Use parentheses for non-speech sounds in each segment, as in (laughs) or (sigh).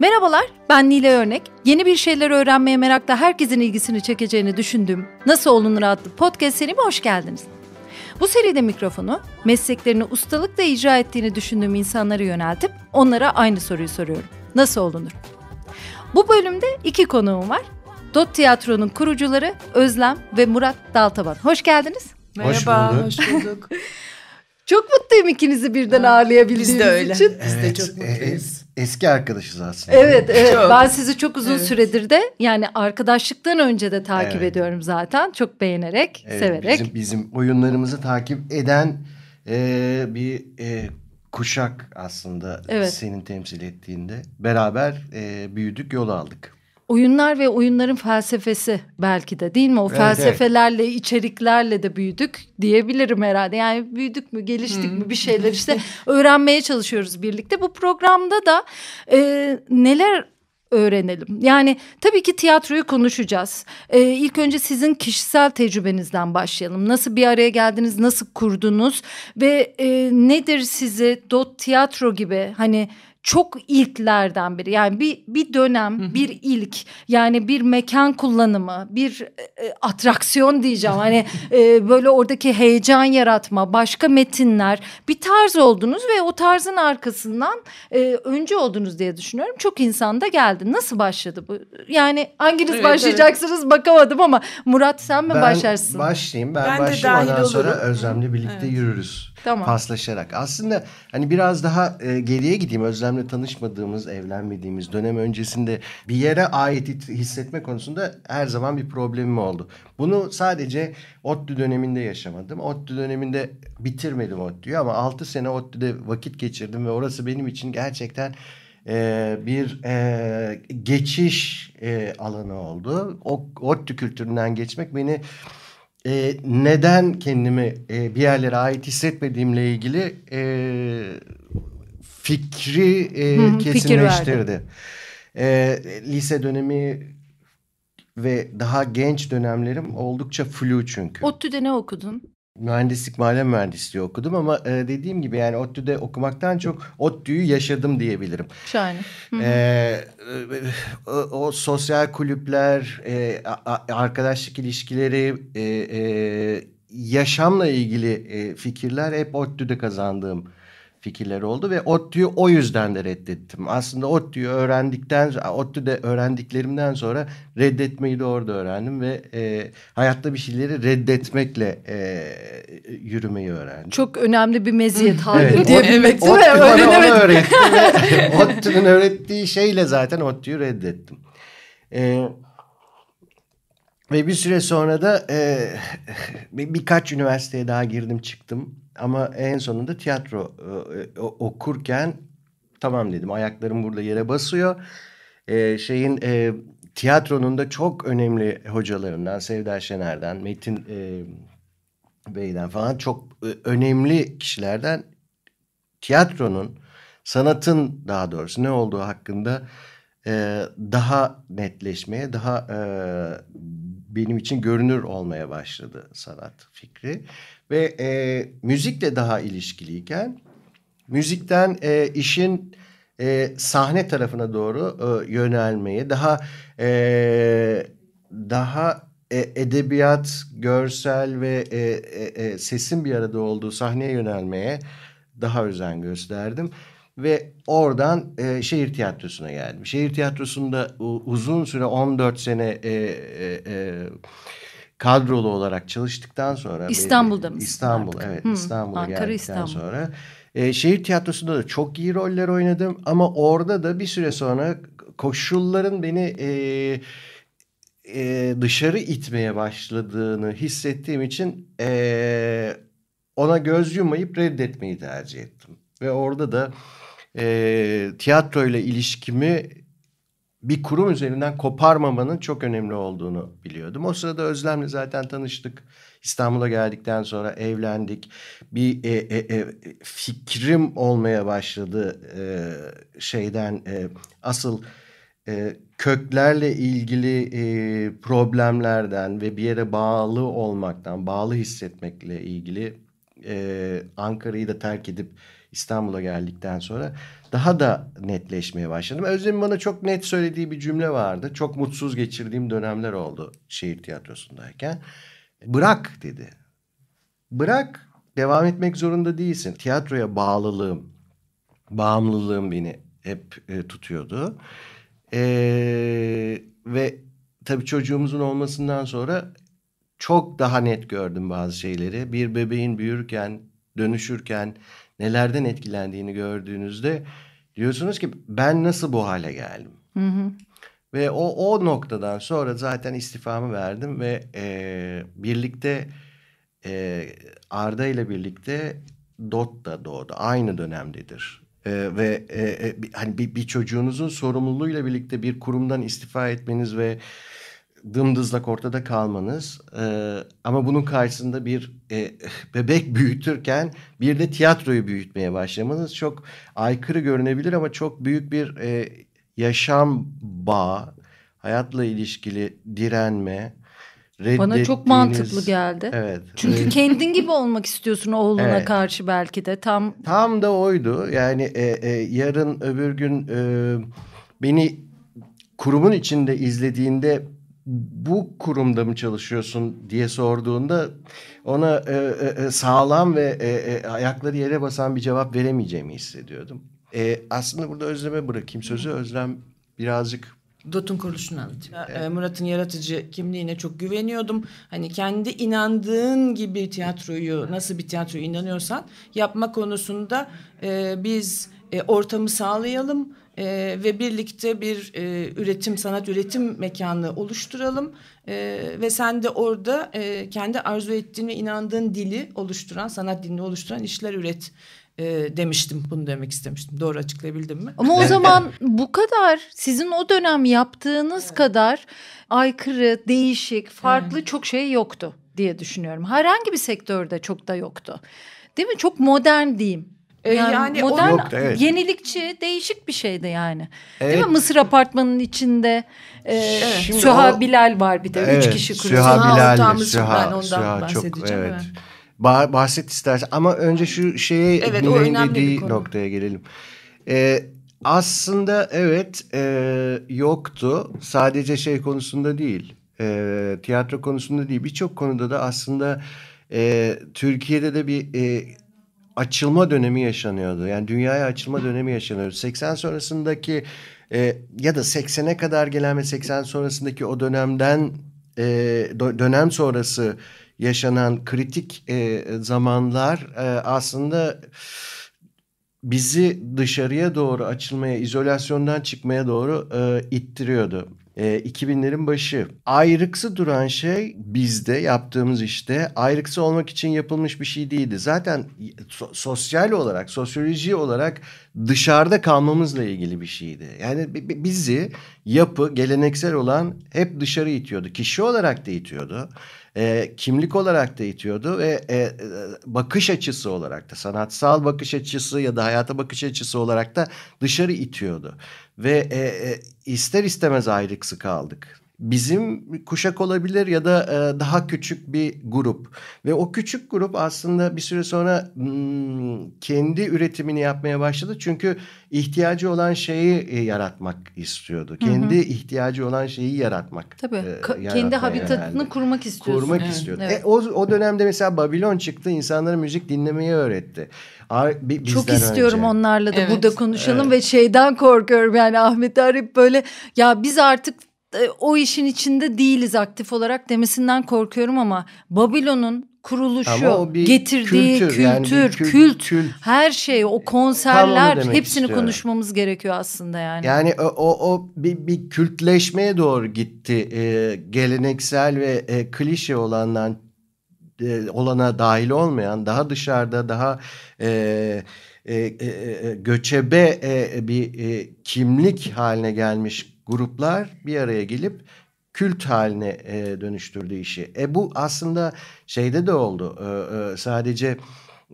Merhabalar, ben Nile Örnek. Yeni bir şeyler öğrenmeye merakla herkesin ilgisini çekeceğini düşündüğüm Nasıl Olunur adlı podcast serime hoş geldiniz. Bu seride mikrofonu mesleklerini ustalıkla icra ettiğini düşündüğüm insanlara yöneltip onlara aynı soruyu soruyorum. Nasıl olunur? Bu bölümde iki konuğum var. Dot Tiyatro'nun kurucuları Özlem ve Murat Daltaban. Hoş geldiniz. Merhaba, hoş bulduk. Hoş bulduk. (laughs) çok mutluyum ikinizi birden ağırlayabildiğimiz için. Biz de öyle. Için. Evet, Biz de çok e, mutluyuz. E, eski arkadaşız aslında. Evet, evet. Ben sizi çok uzun evet. süredir de yani arkadaşlıktan önce de takip evet. ediyorum zaten. Çok beğenerek, evet, severek. Bizim, bizim oyunlarımızı takip eden e, bir e, kuşak aslında evet. senin temsil ettiğinde. Beraber e, büyüdük, yol aldık oyunlar ve oyunların felsefesi belki de değil mi? O evet, felsefelerle, evet. içeriklerle de büyüdük diyebilirim herhalde. Yani büyüdük mü, geliştik hmm. mi bir hmm. şeyler işte (laughs) öğrenmeye çalışıyoruz birlikte. Bu programda da e, neler öğrenelim. Yani tabii ki tiyatroyu konuşacağız. Ee, ilk önce sizin kişisel tecrübenizden başlayalım. Nasıl bir araya geldiniz, nasıl kurdunuz ve e, nedir sizi Dot Tiyatro gibi hani çok ilklerden biri. Yani bir bir dönem, Hı-hı. bir ilk. Yani bir mekan kullanımı, bir e, e atraksiyon diyeceğim. Hani (laughs) e, böyle oradaki heyecan yaratma, başka metinler, bir tarz oldunuz ve o tarzın arkasından e, önce oldunuz diye düşünüyorum. Çok insan da geldi. Nasıl başladı bu? Yani hanginiz evet, başlayacaksınız evet. bakamadım ama Murat sen mi ben başlarsın? Başlayayım. Ben, ben başlayayım. Ondan olurum. sonra Özlem'le birlikte evet. yürürüz. Tamam. Paslaşarak. Aslında hani biraz daha e, geriye gideyim. Özlem'le tanışmadığımız, evlenmediğimiz dönem öncesinde bir yere ait hissetme konusunda her zaman bir problemim oldu. Bunu sadece ODTÜ döneminde yaşamadım. ODTÜ döneminde bitirmedim ODTÜ'yü ama 6 sene ODTÜ'de vakit geçirdim ve orası benim için gerçekten e, bir e, geçiş e, alanı oldu. O, ODTÜ kültüründen geçmek beni e, neden kendimi e, bir yerlere ait hissetmediğimle ilgili e, fikri e, kesinleştirdi. Fikir e, lise dönemi ve daha genç dönemlerim oldukça flu çünkü. ODTÜ'de ne okudun? mühendislik maden mühendisliği okudum ama e, dediğim gibi yani ODTÜ'de okumaktan çok ODTÜ'yü yaşadım diyebilirim. Şahane. E, o, e, e, o sosyal kulüpler, e, a, arkadaşlık ilişkileri, e, e, yaşamla ilgili e, fikirler hep ODTÜ'de kazandığım fikirleri oldu ve ODTÜ'yü o yüzden de reddettim. Aslında ODTÜ'yü öğrendikten ODTÜ'de öğrendiklerimden sonra reddetmeyi de orada öğrendim ve e, hayatta bir şeyleri reddetmekle e, yürümeyi öğrendim. Çok önemli bir meziyet (laughs) haline diyebilmek değil mi? (laughs) öğretti ve ODTÜ'nün öğrettiği şeyle zaten ODTÜ'yü reddettim. Evet. Ve bir süre sonra da e, (laughs) birkaç üniversiteye daha girdim çıktım. Ama en sonunda tiyatro e, e okurken tamam dedim ayaklarım burada yere basıyor. E, şeyin e, tiyatronun da çok önemli hocalarından Sevda Şener'den, Metin e, Bey'den falan çok e, önemli kişilerden tiyatronun, sanatın daha doğrusu ne olduğu hakkında e, daha netleşmeye, daha e, benim için görünür olmaya başladı sanat fikri. Ve e, müzikle daha ilişkiliyken müzikten e, işin e, sahne tarafına doğru e, yönelmeyi daha e, daha e, edebiyat, görsel ve e, e, e, sesin bir arada olduğu sahneye yönelmeye daha özen gösterdim ve oradan e, şehir tiyatrosuna geldim. Şehir tiyatrosunda uzun süre 14 sene e, e, e, kadrolu olarak çalıştıktan sonra İstanbul'da mı? İstanbul artık? evet hmm, İstanbul'a geldikten İstanbul. sonra e, şehir tiyatrosunda da çok iyi roller oynadım ama orada da bir süre sonra koşulların beni e, e, dışarı itmeye başladığını hissettiğim için e, ona göz yumayıp reddetmeyi tercih ettim. Ve orada da e, tiyatro ile ilişkimi bir kurum üzerinden koparmamanın çok önemli olduğunu biliyordum. O sırada Özlem'le zaten tanıştık. İstanbul'a geldikten sonra evlendik. Bir e, e, e, fikrim olmaya başladı e, şeyden e, asıl e, köklerle ilgili e, problemlerden ve bir yere bağlı olmaktan, bağlı hissetmekle ilgili e, Ankara'yı da terk edip İstanbul'a geldikten sonra daha da netleşmeye başladım. Özlem bana çok net söylediği bir cümle vardı. Çok mutsuz geçirdiğim dönemler oldu şehir tiyatrosundayken. Bırak dedi. Bırak devam etmek zorunda değilsin. Tiyatroya bağlılığım, bağımlılığım beni hep e, tutuyordu. E, ve tabii çocuğumuzun olmasından sonra çok daha net gördüm bazı şeyleri. Bir bebeğin büyürken dönüşürken nelerden etkilendiğini gördüğünüzde diyorsunuz ki ben nasıl bu hale geldim? Hı hı. Ve o, o noktadan sonra zaten istifamı verdim ve e, birlikte e, Arda ile birlikte Dot da doğdu. Aynı dönemdedir. E, ve e, e bir, hani bir, bir çocuğunuzun sorumluluğuyla birlikte bir kurumdan istifa etmeniz ve dımdızlak ortada kalmanız e, ama bunun karşısında bir e, bebek büyütürken bir de tiyatroyu büyütmeye başlamanız çok aykırı görünebilir ama çok büyük bir e, yaşam bağı, hayatla ilişkili direnme, bana çok mantıklı geldi. Evet. Çünkü kendin gibi olmak istiyorsun oğluna evet. karşı belki de tam. Tam da oydu. Yani e, e, yarın öbür gün e, beni kurumun içinde izlediğinde bu kurumda mı çalışıyorsun diye sorduğunda ona e, e, e, sağlam ve e, e, ayakları yere basan bir cevap veremeyeceğimi hissediyordum. E, aslında burada Özlem'e bırakayım sözü. Özlem birazcık Dot'un kuruluşunu anlatayım. Evet. E, Murat'ın yaratıcı kimliğine çok güveniyordum. Hani kendi inandığın gibi tiyatroyu nasıl bir tiyatroyu inanıyorsan yapma konusunda e, biz e, ortamı sağlayalım e, ve birlikte bir e, üretim, sanat üretim mekanı oluşturalım. E, ve sen de orada e, kendi arzu ettiğin ve inandığın dili oluşturan, sanat dilini oluşturan işler üret e, demiştim. Bunu demek istemiştim. Doğru açıklayabildim mi? Ama o zaman bu kadar sizin o dönem yaptığınız evet. kadar aykırı, değişik, farklı evet. çok şey yoktu diye düşünüyorum. Herhangi bir sektörde çok da yoktu. Değil mi? Çok modern diyeyim ee, yani, yani modern, yoktu, evet. yenilikçi, değişik bir şeydi yani. Evet. Değil mi? Mısır apartmanının içinde e, Süha o, Bilal var bir de. Evet, üç kişi kuruyor. Süha Bilal, Süha, Süha çok evet. Yani. bahset istersen ama önce şu şeye evet, dediği noktaya gelelim. Ee, aslında evet e, yoktu. Sadece şey konusunda değil. E, tiyatro konusunda değil. Birçok konuda da aslında e, Türkiye'de de bir e, açılma dönemi yaşanıyordu. Yani dünyaya açılma dönemi yaşanıyordu. 80 sonrasındaki e, ya da 80'e kadar gelen ve 80 sonrasındaki o dönemden e, dönem sonrası yaşanan kritik e, zamanlar e, aslında bizi dışarıya doğru açılmaya, izolasyondan çıkmaya doğru e, ittiriyordu. 2000'lerin ee, başı. Ayrıksı duran şey bizde yaptığımız işte ayrıksı olmak için yapılmış bir şey değildi. Zaten so- sosyal olarak, sosyoloji olarak dışarıda kalmamızla ilgili bir şeydi. Yani bizi yapı geleneksel olan hep dışarı itiyordu. Kişi olarak da itiyordu. E, kimlik olarak da itiyordu ve e, e, bakış açısı olarak da sanatsal bakış açısı ya da hayata bakış açısı olarak da dışarı itiyordu. Ve e, e, ister istemez ayrıksı kaldık bizim kuşak olabilir ya da e, daha küçük bir grup. Ve o küçük grup aslında bir süre sonra hmm, kendi üretimini yapmaya başladı. Çünkü ihtiyacı olan şeyi e, yaratmak istiyordu. Hı hı. Kendi ihtiyacı olan şeyi yaratmak. Tabii. E, kendi habitatını herhalde. kurmak istiyorsun. Kurmak evet, istiyordu. Evet. E, o, o dönemde mesela Babilon çıktı. insanlara müzik dinlemeyi öğretti. Bizden Çok istiyorum önce. onlarla da evet. burada konuşalım evet. ve şeyden korkuyorum yani Ahmet Arif böyle ya biz artık ee, o işin içinde değiliz aktif olarak demesinden korkuyorum ama Babilon'un kuruluşu, ama getirdiği kültür, kültür, yani kült, kült, kült, her şey, o konserler hepsini istiyorum. konuşmamız gerekiyor aslında yani. Yani o, o, o bir, bir kültleşmeye doğru gitti. Ee, geleneksel ve e, klişe olandan e, olana dahil olmayan, daha dışarıda, daha e, e, e, e göçebe e, bir e, kimlik haline gelmiş gruplar bir araya gelip kült haline e, dönüştürdü işi. E bu aslında şeyde de oldu. E, e, sadece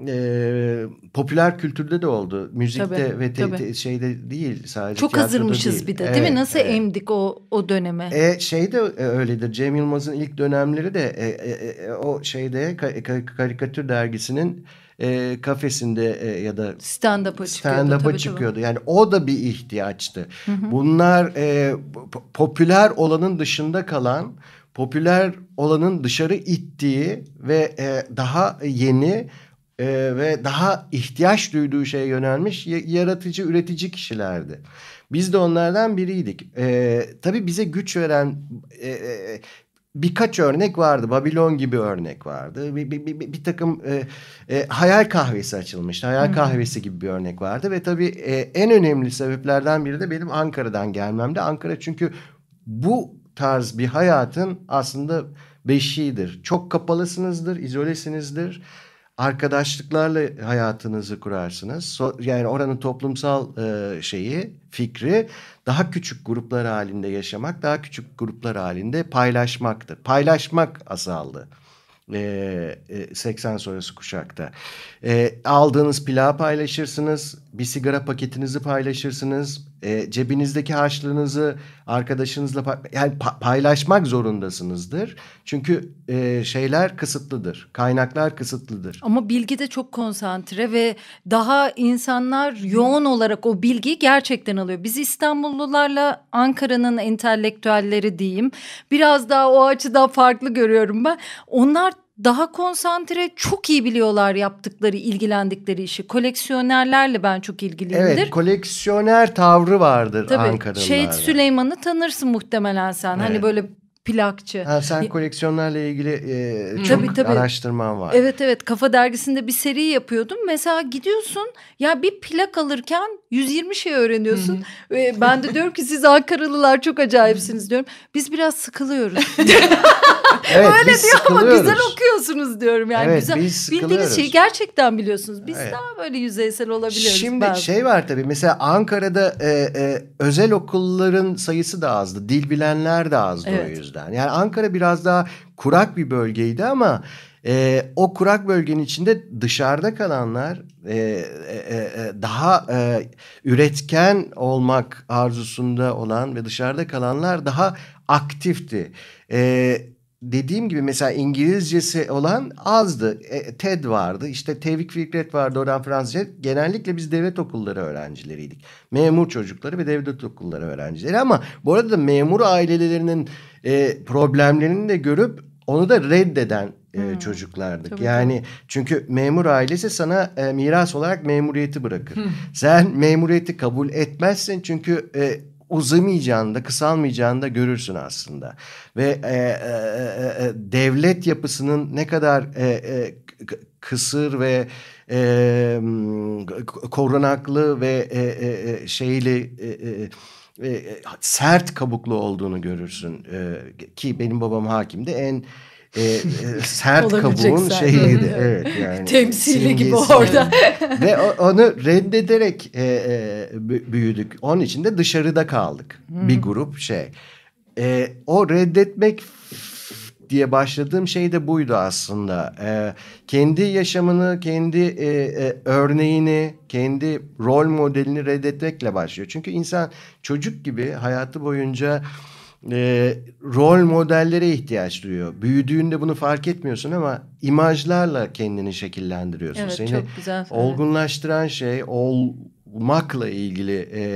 e, popüler kültürde de oldu. Müzikte tabii, ve te, tabii. Te, şeyde değil sadece Çok hazırmışız değil. bir de evet, değil mi? Nasıl evet. emdik o o döneme? E, şey de e, öyledir. Cem Yılmaz'ın ilk dönemleri de e, e, e, o şeyde ka, ka, karikatür dergisinin e, kafesinde e, ya da stand-up'a çıkıyordu. Stand tabii, çıkıyordu. Yani o da bir ihtiyaçtı. Hı hı. Bunlar e, popüler olanın dışında kalan popüler olanın dışarı ittiği ve e, daha yeni e, ve daha ihtiyaç duyduğu şeye yönelmiş yaratıcı, üretici kişilerdi. Biz de onlardan biriydik. E, tabii bize güç veren e, e birkaç örnek vardı. Babilon gibi örnek vardı. Bir, bir, bir, bir takım e, e, hayal kahvesi açılmıştı. Hayal kahvesi gibi bir örnek vardı. Ve tabii e, en önemli sebeplerden biri de benim Ankara'dan gelmemdi. Ankara çünkü bu tarz bir hayatın aslında beşiğidir. Çok kapalısınızdır, izolesinizdir arkadaşlıklarla hayatınızı kurarsınız. So, yani oranın toplumsal e, şeyi, fikri daha küçük gruplar halinde yaşamak, daha küçük gruplar halinde paylaşmaktır. Paylaşmak azaldı. E, 80 e, sonrası kuşakta. E, aldığınız pilav paylaşırsınız, bir sigara paketinizi paylaşırsınız. E, cebinizdeki harçlığınızı arkadaşınızla pa- yani pa- paylaşmak zorundasınızdır. Çünkü e, şeyler kısıtlıdır. Kaynaklar kısıtlıdır. Ama bilgi de çok konsantre ve daha insanlar yoğun olarak o bilgiyi gerçekten alıyor. Biz İstanbullularla Ankara'nın entelektüelleri diyeyim. Biraz daha o açıdan farklı görüyorum ben. Onlar daha konsantre çok iyi biliyorlar yaptıkları ilgilendikleri işi. Koleksiyonerlerle ben çok ilgiliyimdir. Evet koleksiyoner tavrı vardır Tabii, Ankara'da. Şehit Süleyman'ı tanırsın muhtemelen sen. Evet. Hani böyle plakçı. Ha, sen koleksiyonlarla ilgili e, çok tabii, tabii. araştırman var. Evet evet Kafa Dergisi'nde bir seri yapıyordum. Mesela gidiyorsun ya bir plak alırken 120 şey öğreniyorsun. Hı -hı. ben de diyorum ki siz Ankaralılar çok acayipsiniz diyorum. Biz biraz sıkılıyoruz. (laughs) evet, Öyle diyor ama güzel okuyorsunuz diyorum yani. Evet, güzel. Biz Bildiğiniz şeyi gerçekten biliyorsunuz. Biz evet. daha böyle yüzeysel olabiliyoruz. Şimdi bazen. şey var tabii mesela Ankara'da e, e, özel okulların sayısı da azdı. Dil bilenler de azdı evet. o yüzden yüzden. Yani Ankara biraz daha kurak bir bölgeydi ama e, o kurak bölgenin içinde dışarıda kalanlar e, e, e, e daha e, üretken olmak arzusunda olan ve dışarıda kalanlar daha aktifti. Evet dediğim gibi mesela İngilizcesi olan azdı. E, TED vardı. İşte Tevfik Fikret vardı oradan Fransızca. Genellikle biz devlet okulları öğrencileriydik. Memur çocukları ve devlet okulları öğrencileri ama bu arada memur ailelerinin e, problemlerini de görüp onu da reddeden e, hmm. çocuklardık. Tabii yani tabii. çünkü memur ailesi sana e, miras olarak memuriyeti bırakır. Hmm. Sen memuriyeti kabul etmezsin çünkü e, uzamayacağını da kısalmayacağını da görürsün aslında. Ve e, e, e, e devlet yapısının ne kadar e, e, kısır ve e, korunaklı ve e, e, e, şeyli... E, e, e, sert kabuklu olduğunu görürsün. E, ki benim babam hakimdi. En e, e, (laughs) sert kabuğun şeyiydi. (laughs) evet yani. Temsili gibi orada. (laughs) Ve onu reddederek e, e, büyüdük. Onun için de dışarıda kaldık. Hmm. Bir grup şey. E, o reddetmek diye başladığım şey de buydu aslında. Ee, kendi yaşamını, kendi e, e, örneğini, kendi rol modelini reddetmekle başlıyor. Çünkü insan çocuk gibi hayatı boyunca e, rol modellere ihtiyaç duyuyor. Büyüdüğünde bunu fark etmiyorsun ama imajlarla kendini şekillendiriyorsun. Evet, Seni çok güzel. olgunlaştıran şey olmakla ilgili e,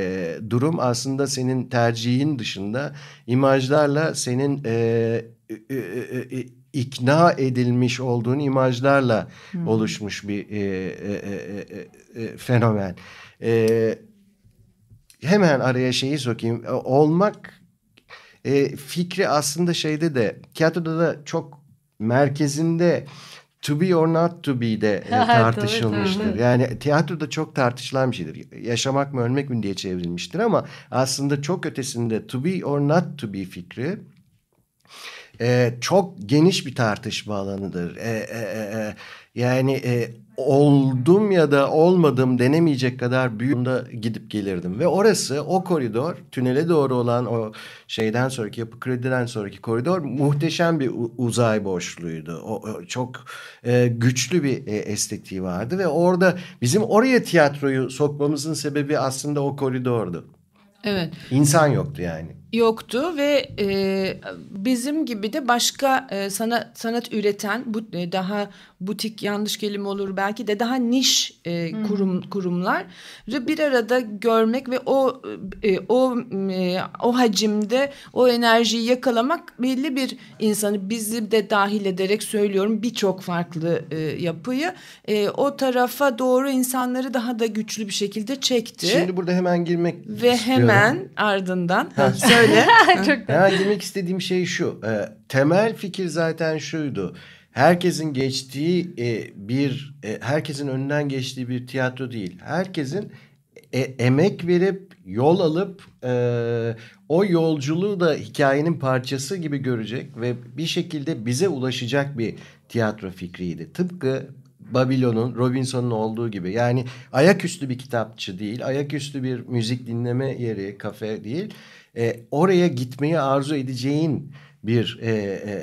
durum aslında senin tercihin dışında imajlarla senin e, e, e, e, e, ikna edilmiş olduğun imajlarla hmm. oluşmuş bir e, e, e, e, fenomen. E, hemen araya şeyi sokayım. Olmak e, fikri aslında şeyde de tiyatroda da çok merkezinde to be or not to be de (laughs) tartışılmıştır. yani tiyatroda çok tartışılan bir şeydir. Yaşamak mı ölmek mi diye çevrilmiştir ama aslında çok ötesinde to be or not to be fikri e, çok geniş bir tartışma alanıdır. Ee, e, e, e, yani e, oldum ya da olmadım denemeyecek kadar büyüğümde gidip gelirdim. Ve orası o koridor tünele doğru olan o şeyden sonraki yapı krediden sonraki koridor muhteşem bir uzay boşluğuydu. O, o çok e, güçlü bir e, estetiği vardı ve orada bizim oraya tiyatroyu sokmamızın sebebi aslında o koridordu. Evet. İnsan yoktu yani yoktu ve e, bizim gibi de başka e, sanat sanat üreten bu e, daha butik yanlış kelime olur belki de daha niş e, kurum hmm. kurumlar bir arada görmek ve o e, o e, o hacimde o enerjiyi yakalamak belli bir insanı bizi de dahil ederek söylüyorum birçok farklı e, yapıyı e, o tarafa doğru insanları daha da güçlü bir şekilde çekti. Şimdi burada hemen girmek ve istiyorum. hemen ardından ha, (laughs) şöyle. (laughs) Çok hemen demek istediğim şey şu. E, temel fikir zaten şuydu. Herkesin geçtiği e, bir, e, herkesin önünden geçtiği bir tiyatro değil. Herkesin e, emek verip yol alıp e, o yolculuğu da hikayenin parçası gibi görecek ve bir şekilde bize ulaşacak bir tiyatro fikriydi. Tıpkı Babilon'un, Robinson'un olduğu gibi. Yani ayaküstü bir kitapçı değil, ayaküstü bir müzik dinleme yeri, kafe değil e, oraya gitmeyi arzu edeceğin bir e, e,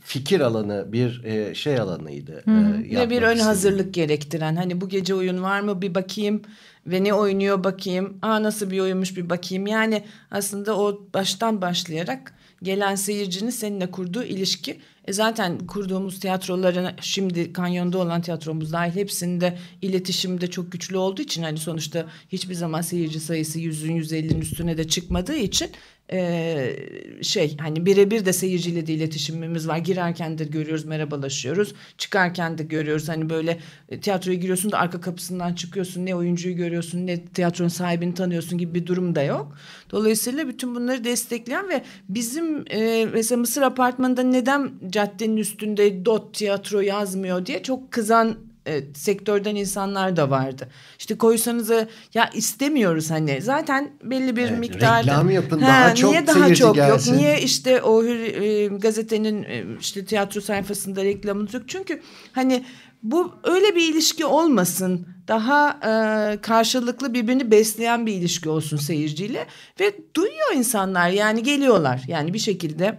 fikir alanı bir e, şey alanıydı. Hmm. E, ve bir ön istedim. hazırlık gerektiren hani bu gece oyun var mı bir bakayım ve ne oynuyor bakayım. Aa nasıl bir oyunmuş bir bakayım. Yani aslında o baştan başlayarak gelen seyircinin seninle kurduğu ilişki. E zaten kurduğumuz tiyatroların şimdi kanyonda olan tiyatromuz dahil hepsinde iletişimde çok güçlü olduğu için hani sonuçta hiçbir zaman seyirci sayısı 100'ün 150'nin üstüne de çıkmadığı için ee, şey hani birebir de seyirciyle de iletişimimiz var. Girerken de görüyoruz, merhabalaşıyoruz. Çıkarken de görüyoruz. Hani böyle e, tiyatroya giriyorsun da arka kapısından çıkıyorsun. Ne oyuncuyu görüyorsun, ne tiyatronun sahibini tanıyorsun gibi bir durum da yok. Dolayısıyla bütün bunları destekleyen ve bizim e, mesela Mısır apartmanında neden caddenin üstünde dot tiyatro yazmıyor diye çok kızan e, sektörden insanlar da vardı. İşte koysanıza ya istemiyoruz hani zaten belli bir evet, miktarda. Reklam yapın ha, daha çok Niye daha çok gelsin. yok? Niye işte o e, gazetenin e, işte tiyatro sayfasında reklamınız yok? Çünkü hani bu öyle bir ilişki olmasın. Daha e, karşılıklı birbirini besleyen bir ilişki olsun seyirciyle ve duyuyor insanlar yani geliyorlar. Yani bir şekilde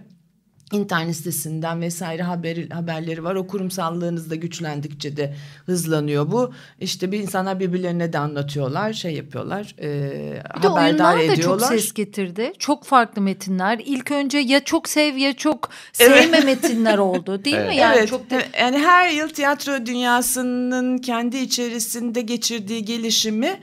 internet sitesinden vesaire haber, haberleri var. O kurumsallığınız da güçlendikçe de hızlanıyor bu. İşte bir insanlar birbirlerine de anlatıyorlar, şey yapıyorlar, e, bir de ediyorlar. da çok ses getirdi. Çok farklı metinler. İlk önce ya çok sev ya çok sevme evet. metinler oldu değil evet. mi? Yani evet. Çok de... Yani her yıl tiyatro dünyasının kendi içerisinde geçirdiği gelişimi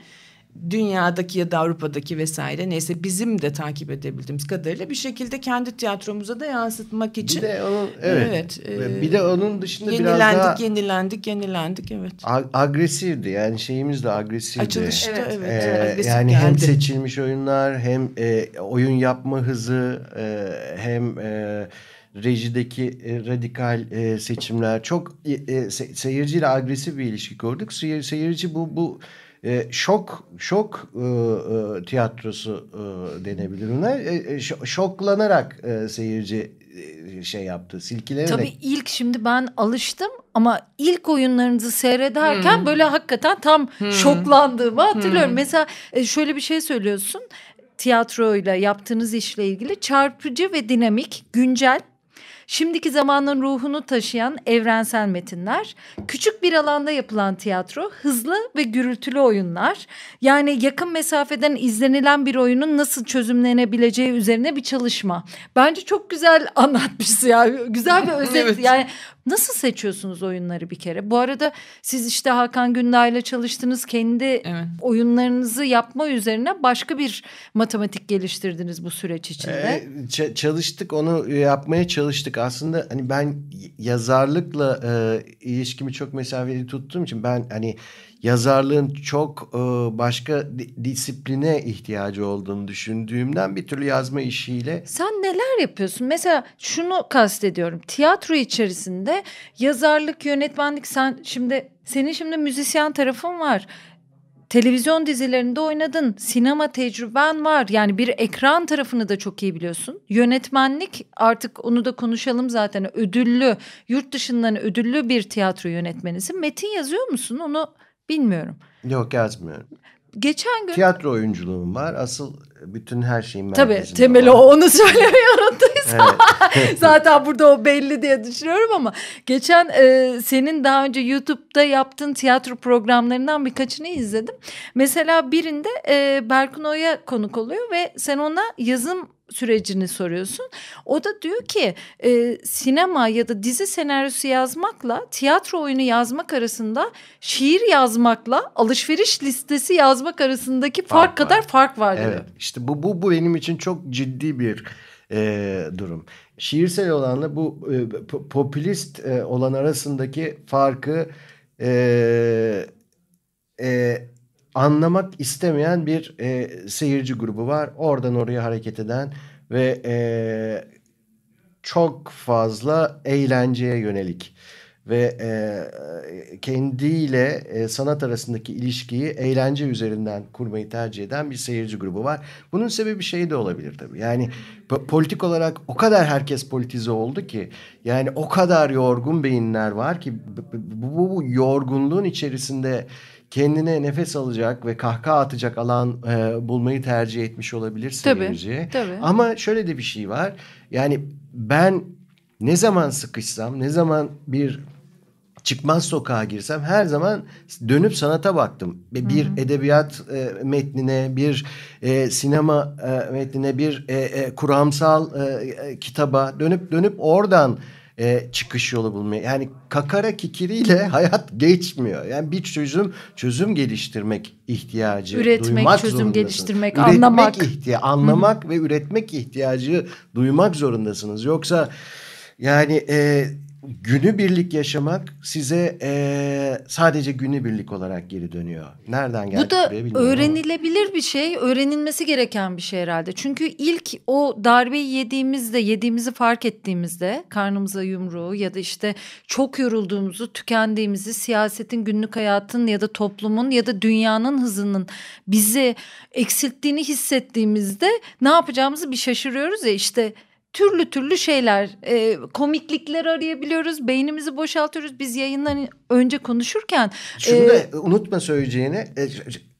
dünyadaki ya da Avrupa'daki vesaire neyse bizim de takip edebildiğimiz kadarıyla bir şekilde kendi tiyatromuza da yansıtmak için. Bir de onun evet. evet e, bir de onun dışında yenilendik, biraz daha yenilendik, yenilendik yenilendik evet. agresifdi yani şeyimiz de agresifdi Açılışta evet. evet ee, agresif yani geldi. hem seçilmiş oyunlar hem e, oyun yapma hızı e, hem e, rejideki e, radikal e, seçimler çok e, e se, seyirciyle agresif bir ilişki gördük. Seyir, seyirci bu bu e, şok şok e, e, tiyatrosu e, denebilir ona. E, e şoklanarak e, seyirci e, şey yaptı silkilenerek. Tabii ilk şimdi ben alıştım ama ilk oyunlarınızı seyrederken hmm. böyle hakikaten tam hmm. şoklandığımı hatırlıyorum. Hmm. Mesela e, şöyle bir şey söylüyorsun tiyatroyla yaptığınız işle ilgili çarpıcı ve dinamik, güncel şimdiki zamanın ruhunu taşıyan evrensel metinler, küçük bir alanda yapılan tiyatro, hızlı ve gürültülü oyunlar, yani yakın mesafeden izlenilen bir oyunun nasıl çözümlenebileceği üzerine bir çalışma. Bence çok güzel (laughs) anlatmışsın ya. Güzel bir özet. evet. Yani Nasıl seçiyorsunuz oyunları bir kere? Bu arada siz işte Hakan Günday'la çalıştınız. Kendi evet. oyunlarınızı yapma üzerine başka bir matematik geliştirdiniz bu süreç içinde. Ee, ç- çalıştık onu yapmaya çalıştık. Aslında hani ben yazarlıkla e, ilişkimi çok mesafeli tuttuğum için ben hani yazarlığın çok e, başka disipline ihtiyacı olduğunu düşündüğümden bir türlü yazma işiyle. Sen neler yapıyorsun? Mesela şunu kastediyorum. Tiyatro içerisinde yazarlık, yönetmenlik sen şimdi senin şimdi müzisyen tarafın var televizyon dizilerinde oynadın, sinema tecrüben var. Yani bir ekran tarafını da çok iyi biliyorsun. Yönetmenlik artık onu da konuşalım zaten ödüllü, yurt dışından ödüllü bir tiyatro yönetmenisin. Metin yazıyor musun? Onu Bilmiyorum. Yok yazmıyorum. Geçen gün... Tiyatro oyunculuğum var. Asıl bütün her şeyin merkezinde. Tabii temeli o. Onu söylemeyi unuttuysam. Evet. (laughs) Zaten burada o belli diye düşünüyorum ama. Geçen e, senin daha önce YouTube'da yaptığın tiyatro programlarından birkaçını izledim. Mesela birinde e, Berkun Oya konuk oluyor ve sen ona yazım sürecini soruyorsun. O da diyor ki e, sinema ya da dizi senaryosu yazmakla tiyatro oyunu yazmak arasında şiir yazmakla alışveriş listesi yazmak arasındaki fark, fark kadar var. fark var. Evet. Diyor. İşte bu bu bu benim için çok ciddi bir e, durum. Şiirsel olanla bu e, popülist e, olan arasındaki farkı e, e, anlamak istemeyen bir e, seyirci grubu var. Oradan oraya hareket eden ve e, çok fazla eğlenceye yönelik ve e, kendiyle e, sanat arasındaki ilişkiyi eğlence üzerinden kurmayı tercih eden bir seyirci grubu var. Bunun sebebi şey de olabilir tabii. Yani po politik olarak o kadar herkes politize oldu ki yani o kadar yorgun beyinler var ki bu, bu, bu yorgunluğun içerisinde kendine nefes alacak ve kahkaha atacak alan e, bulmayı tercih etmiş olabilirsin tabii, müziğe. Tabii. Ama şöyle de bir şey var. Yani ben ne zaman sıkışsam, ne zaman bir çıkmaz sokağa girsem her zaman dönüp sanata baktım. Bir Hı-hı. edebiyat e, metnine, bir e, sinema e, metnine, bir e, e, kuramsal e, e, kitaba dönüp dönüp oradan e, çıkış yolu bulmaya. Yani kakara kikiriyle (laughs) hayat geçmiyor. Yani bir çözüm çözüm geliştirmek ihtiyacı üretmek, duymak çözüm zorundasınız. geliştirmek, üretmek anlamak, ihtiya anlamak Hı. ve üretmek ihtiyacı duymak zorundasınız. Yoksa yani e, günü birlik yaşamak size e, sadece günü birlik olarak geri dönüyor. Nereden geldi? Bu da öğrenilebilir ama. bir şey, öğrenilmesi gereken bir şey herhalde. Çünkü ilk o darbeyi yediğimizde, yediğimizi fark ettiğimizde karnımıza yumruğu ya da işte çok yorulduğumuzu, tükendiğimizi, siyasetin, günlük hayatın ya da toplumun ya da dünyanın hızının bizi eksilttiğini hissettiğimizde ne yapacağımızı bir şaşırıyoruz ya işte türlü türlü şeyler e, komiklikler arayabiliyoruz beynimizi boşaltıyoruz biz yayından önce konuşurken. Şunu e, da unutma söyleyeceğini e,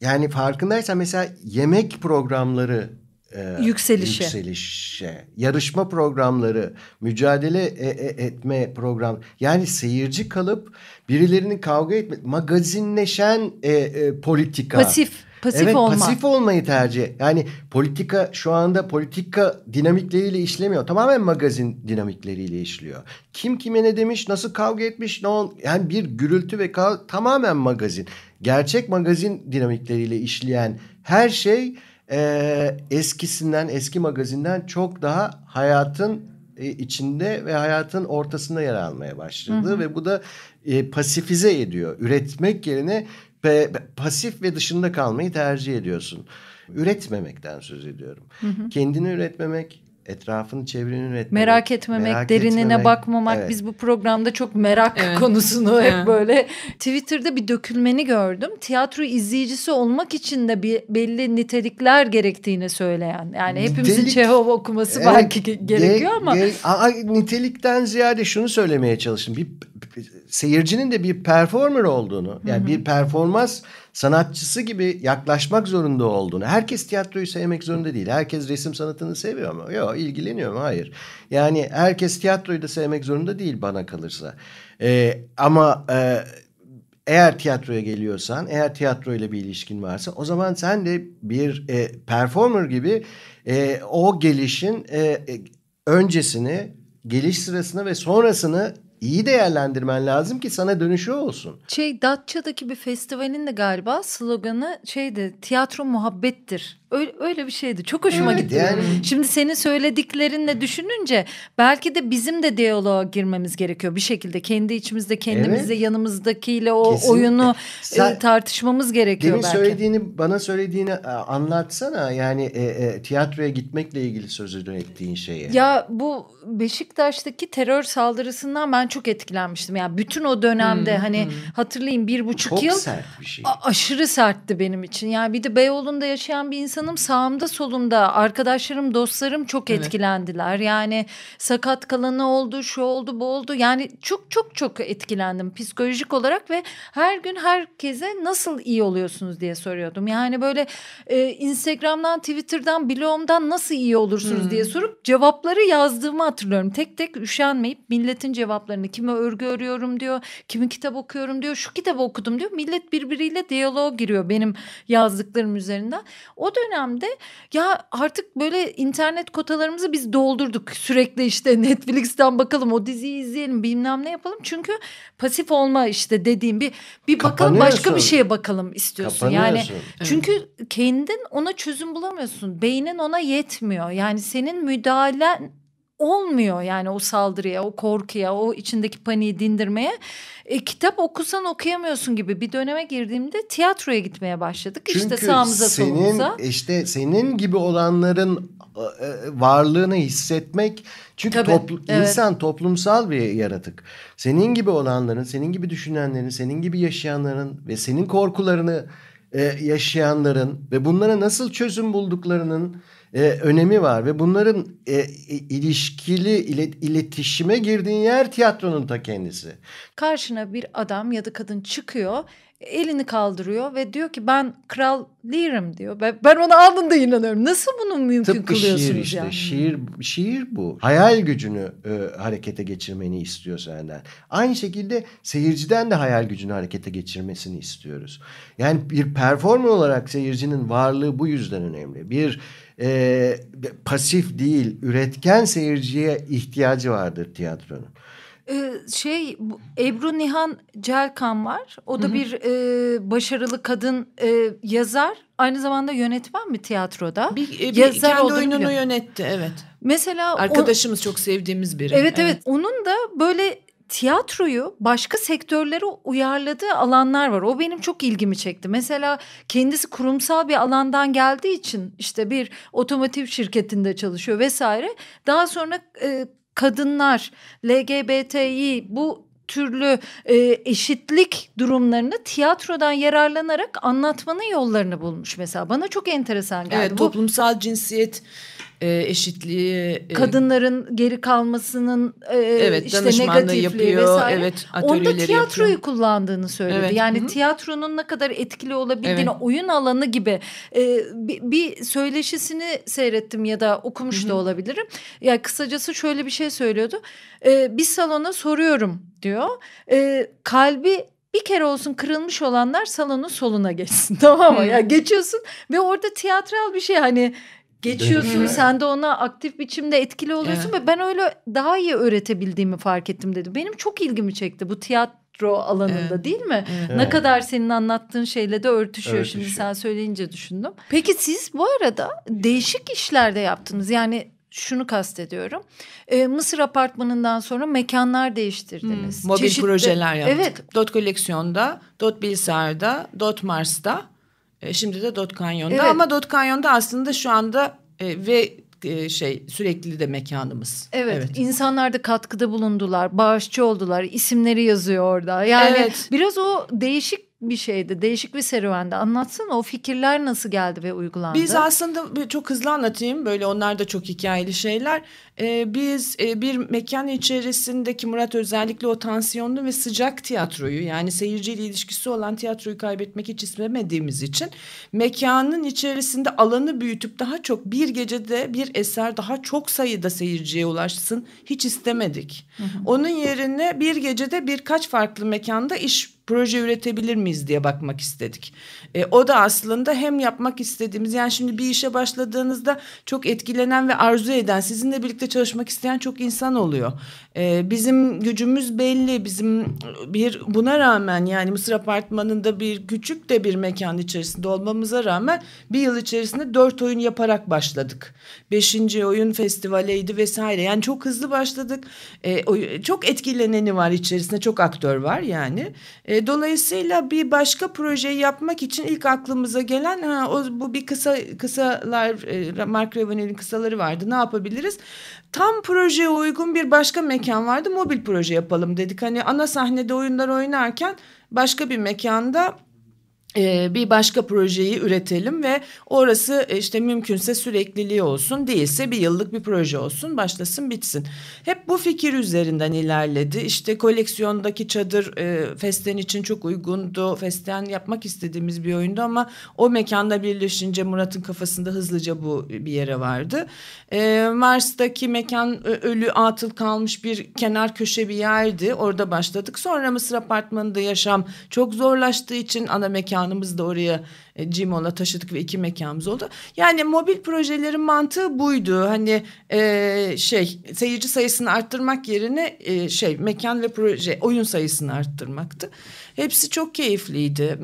yani farkındaysan mesela yemek programları e, yükselişe. yükselişe yarışma programları mücadele e, e, etme program yani seyirci kalıp birilerinin kavga etme magazinleşen e, e, politika. Pasif Pasif evet, olma. Pasif olmayı tercih. Yani politika şu anda politika dinamikleriyle işlemiyor. Tamamen magazin dinamikleriyle işliyor. Kim kime ne demiş, nasıl kavga etmiş, ne ol... Yani bir gürültü ve kavga tamamen magazin. Gerçek magazin dinamikleriyle işleyen her şey e, eskisinden, eski magazinden çok daha hayatın e, içinde ve hayatın ortasında yer almaya başladı hı hı. ve bu da e, pasifize ediyor. Üretmek yerine pe, pasif ve dışında kalmayı tercih ediyorsun. Üretmemekten söz ediyorum. Hı hı. Kendini üretmemek, etrafını çevreni üretmemek. Merak etmemek, merak derinine etmemek. bakmamak. Evet. Biz bu programda çok merak evet. konusunu hep böyle. Twitter'da bir dökülmeni gördüm. Tiyatro izleyicisi olmak için de bir belli nitelikler gerektiğini söyleyen. Yani hepimizin Nitelik, Çehov okuması evet, belki gerekiyor ama. Ge, nitelikten ziyade şunu söylemeye çalıştım. Bir seyircinin de bir performer olduğunu yani hı hı. bir performans sanatçısı gibi yaklaşmak zorunda olduğunu. Herkes tiyatroyu sevmek zorunda değil. Herkes resim sanatını seviyor mu? Yok ilgileniyor mu? Hayır. Yani herkes tiyatroyu da sevmek zorunda değil bana kalırsa. Ee, ama e, eğer tiyatroya geliyorsan, eğer tiyatroyla bir ilişkin varsa o zaman sen de bir e, performer gibi e, o gelişin e, e öncesini, geliş sırasını ve sonrasını iyi değerlendirmen lazım ki sana dönüşü olsun. Şey Datça'daki bir festivalin de galiba sloganı şeydi tiyatro muhabbettir Öyle, öyle bir şeydi. Çok hoşuma evet, gitti. Yani. Şimdi senin söylediklerinle düşününce belki de bizim de diyaloğa girmemiz gerekiyor bir şekilde. Kendi içimizde, kendimizde, evet. yanımızdakiyle o Kesinlikle. oyunu e, Sen, tartışmamız gerekiyor demin belki. söylediğini, bana söylediğini e, anlatsana. Yani e, e, tiyatroya gitmekle ilgili sözünü ettiğin şeyi. Ya bu Beşiktaş'taki terör saldırısından ben çok etkilenmiştim. Yani bütün o dönemde hmm, hani hmm. hatırlayın bir buçuk çok yıl. Çok sert bir şey. Aşırı sertti benim için. Yani bir de Beyoğlu'nda yaşayan bir insan insanım sağımda solumda arkadaşlarım dostlarım çok evet. etkilendiler. Yani sakat kalanı oldu şu oldu bu oldu yani çok çok çok etkilendim psikolojik olarak ve her gün herkese nasıl iyi oluyorsunuz diye soruyordum. Yani böyle e, Instagram'dan Twitter'dan blogumdan nasıl iyi olursunuz hmm. diye sorup cevapları yazdığımı hatırlıyorum. Tek tek üşenmeyip milletin cevaplarını kime örgü örüyorum diyor kimi kitap okuyorum diyor şu kitabı okudum diyor millet birbiriyle diyalog giriyor benim yazdıklarım üzerinden. O dönem dönemde ya artık böyle internet kotalarımızı biz doldurduk. Sürekli işte (laughs) Netflix'ten bakalım o diziyi izleyelim bilmem ne yapalım. Çünkü pasif olma işte dediğim bir bir bakalım başka bir şeye bakalım istiyorsun. Yani çünkü kendin ona çözüm bulamıyorsun. Beynin ona yetmiyor. Yani senin müdahalen olmuyor yani o saldırıya, o korkuya, o içindeki paniği dindirmeye. E, kitap okusan okuyamıyorsun gibi bir döneme girdiğimde tiyatroya gitmeye başladık. Çünkü işte sağımıza senin, solumuza. işte senin gibi olanların e, e, varlığını hissetmek çünkü Tabii, toplu, evet. insan toplumsal bir yaratık. Senin gibi olanların, senin gibi düşünenlerin, senin gibi yaşayanların ve senin korkularını e, yaşayanların ve bunlara nasıl çözüm bulduklarının e, önemi var ve bunların e, ilişkili ilet, iletişime girdiğin yer tiyatronun da kendisi. Karşına bir adam ya da kadın çıkıyor elini kaldırıyor ve diyor ki ben kral değilim diyor. Ben, ben ona anında inanıyorum. Nasıl bunu mümkün Tıpkı kılıyorsunuz şiir işte. Yani? Şiir, şiir bu. Hayal gücünü e, harekete geçirmeni istiyor senden. Aynı şekilde seyirciden de hayal gücünü harekete geçirmesini istiyoruz. Yani bir performer olarak seyircinin varlığı bu yüzden önemli. Bir e, pasif değil üretken seyirciye ihtiyacı vardır tiyatronun. Ee, şey Ebru Nihan Celkan var. O da Hı-hı. bir e, başarılı kadın e, yazar. Aynı zamanda yönetmen mi tiyatroda? Bir, e, bir yazar kendi oyununu biliyorum. yönetti evet. Mesela arkadaşımız o, çok sevdiğimiz biri. Evet, evet evet. Onun da böyle tiyatroyu başka sektörlere uyarladığı alanlar var. O benim çok ilgimi çekti. Mesela kendisi kurumsal bir alandan geldiği için işte bir otomotiv şirketinde çalışıyor vesaire. Daha sonra e, kadınlar, LGBTİ bu türlü e, eşitlik durumlarını tiyatrodan yararlanarak anlatmanın yollarını bulmuş mesela. Bana çok enteresan geldi. Evet, toplumsal bu... cinsiyet e, eşitliği e, kadınların geri kalmasının e, evet, işte negatifliği yapıyor, vesaire. Evet, Onda tiyatroyu yapıyor. kullandığını söyledi. Evet. Yani -hı. tiyatronun ne kadar etkili olabildiğini, evet. oyun alanı gibi e, bir, bir söyleşisini seyrettim ya da okumuş Hı -hı. da olabilirim. Ya yani kısacası şöyle bir şey söylüyordu. E, bir salona soruyorum diyor. E, kalbi bir kere olsun kırılmış olanlar salonun soluna geçsin (laughs) tamam mı? ya yani geçiyorsun ve orada tiyatral bir şey hani geçiyorsun. Dönüşme. Sen de ona aktif biçimde etkili oluyorsun evet. ve ben öyle daha iyi öğretebildiğimi fark ettim dedi. Benim çok ilgimi çekti bu tiyatro alanında evet. değil mi? Evet. Ne kadar senin anlattığın şeyle de örtüşüyor. örtüşüyor. Şimdi sen söyleyince düşündüm. Peki siz bu arada değişik işlerde yaptınız. Yani şunu kastediyorum. E, Mısır apartmanından sonra mekanlar değiştirdiniz. Hmm, mobil Çeşitli, projeler yaptık. Evet. Dot Koleksiyon'da, Dot Bilsar'da, Dot Mars'ta e, şimdi de Dot Canyon'da evet. ama Dot Canyon'da aslında şu anda e, ve e, şey sürekli de mekanımız. Evet, evet. insanlar da katkıda bulundular, bağışçı oldular, isimleri yazıyor orada. Yani evet. biraz o değişik bir şeydi. Değişik bir serüvende. Anlatsana o fikirler nasıl geldi ve uygulandı? Biz aslında çok hızlı anlatayım. Böyle onlar da çok hikayeli şeyler. Ee, biz e, bir mekan içerisindeki Murat özellikle o tansiyonlu ve sıcak tiyatroyu yani seyirciyle ilişkisi olan tiyatroyu kaybetmek hiç istemediğimiz için mekanın içerisinde alanı büyütüp daha çok bir gecede bir eser daha çok sayıda seyirciye ulaşsın hiç istemedik. Hı hı. Onun yerine bir gecede birkaç farklı mekanda iş proje üretebilir miyiz diye bakmak istedik. E, o da aslında hem yapmak istediğimiz yani şimdi bir işe başladığınızda çok etkilenen ve arzu eden sizinle birlikte birlikte çalışmak isteyen çok insan oluyor. E, bizim gücümüz belli. Bizim bir buna rağmen yani Mısır Apartmanı'nda bir küçük de bir mekan içerisinde olmamıza rağmen bir yıl içerisinde dört oyun yaparak başladık. Beşinci oyun festivaleydi vesaire. Yani çok hızlı başladık. E, çok etkileneni var içerisinde. Çok aktör var yani. E, dolayısıyla bir başka projeyi yapmak için ilk aklımıza gelen ha, o, bu bir kısa kısalar e, Mark Ravenel'in kısaları vardı. Ne yapabiliriz? tam projeye uygun bir başka mekan vardı. Mobil proje yapalım dedik. Hani ana sahnede oyunlar oynarken başka bir mekanda ee, bir başka projeyi üretelim ve orası e, işte mümkünse sürekliliği olsun değilse bir yıllık bir proje olsun başlasın bitsin. Hep bu fikir üzerinden ilerledi. İşte koleksiyondaki çadır e, Festen için çok uygundu. Festen yapmak istediğimiz bir oyundu ama o mekanda birleşince Murat'ın kafasında hızlıca bu bir yere vardı. E, Mars'taki mekan e, ölü atıl kalmış bir kenar köşe bir yerdi. Orada başladık. Sonra Mısır Apartmanı'nda yaşam çok zorlaştığı için ana mekan mekanımızı da oraya e, Cimol'a taşıdık ve iki mekanımız oldu. Yani mobil projelerin mantığı buydu. Hani e, şey seyirci sayısını arttırmak yerine e, şey mekan ve proje oyun sayısını arttırmaktı. Hepsi çok keyifliydi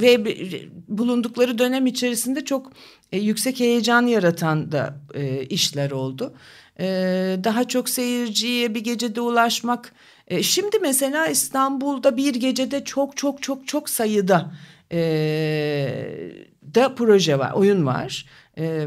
ve hmm, bulundukları dönem içerisinde çok e, yüksek heyecan yaratan da e, işler oldu. E, daha çok seyirciye bir gecede ulaşmak e, şimdi mesela İstanbul'da bir gecede çok çok çok çok sayıda e, da proje var, oyun var. E,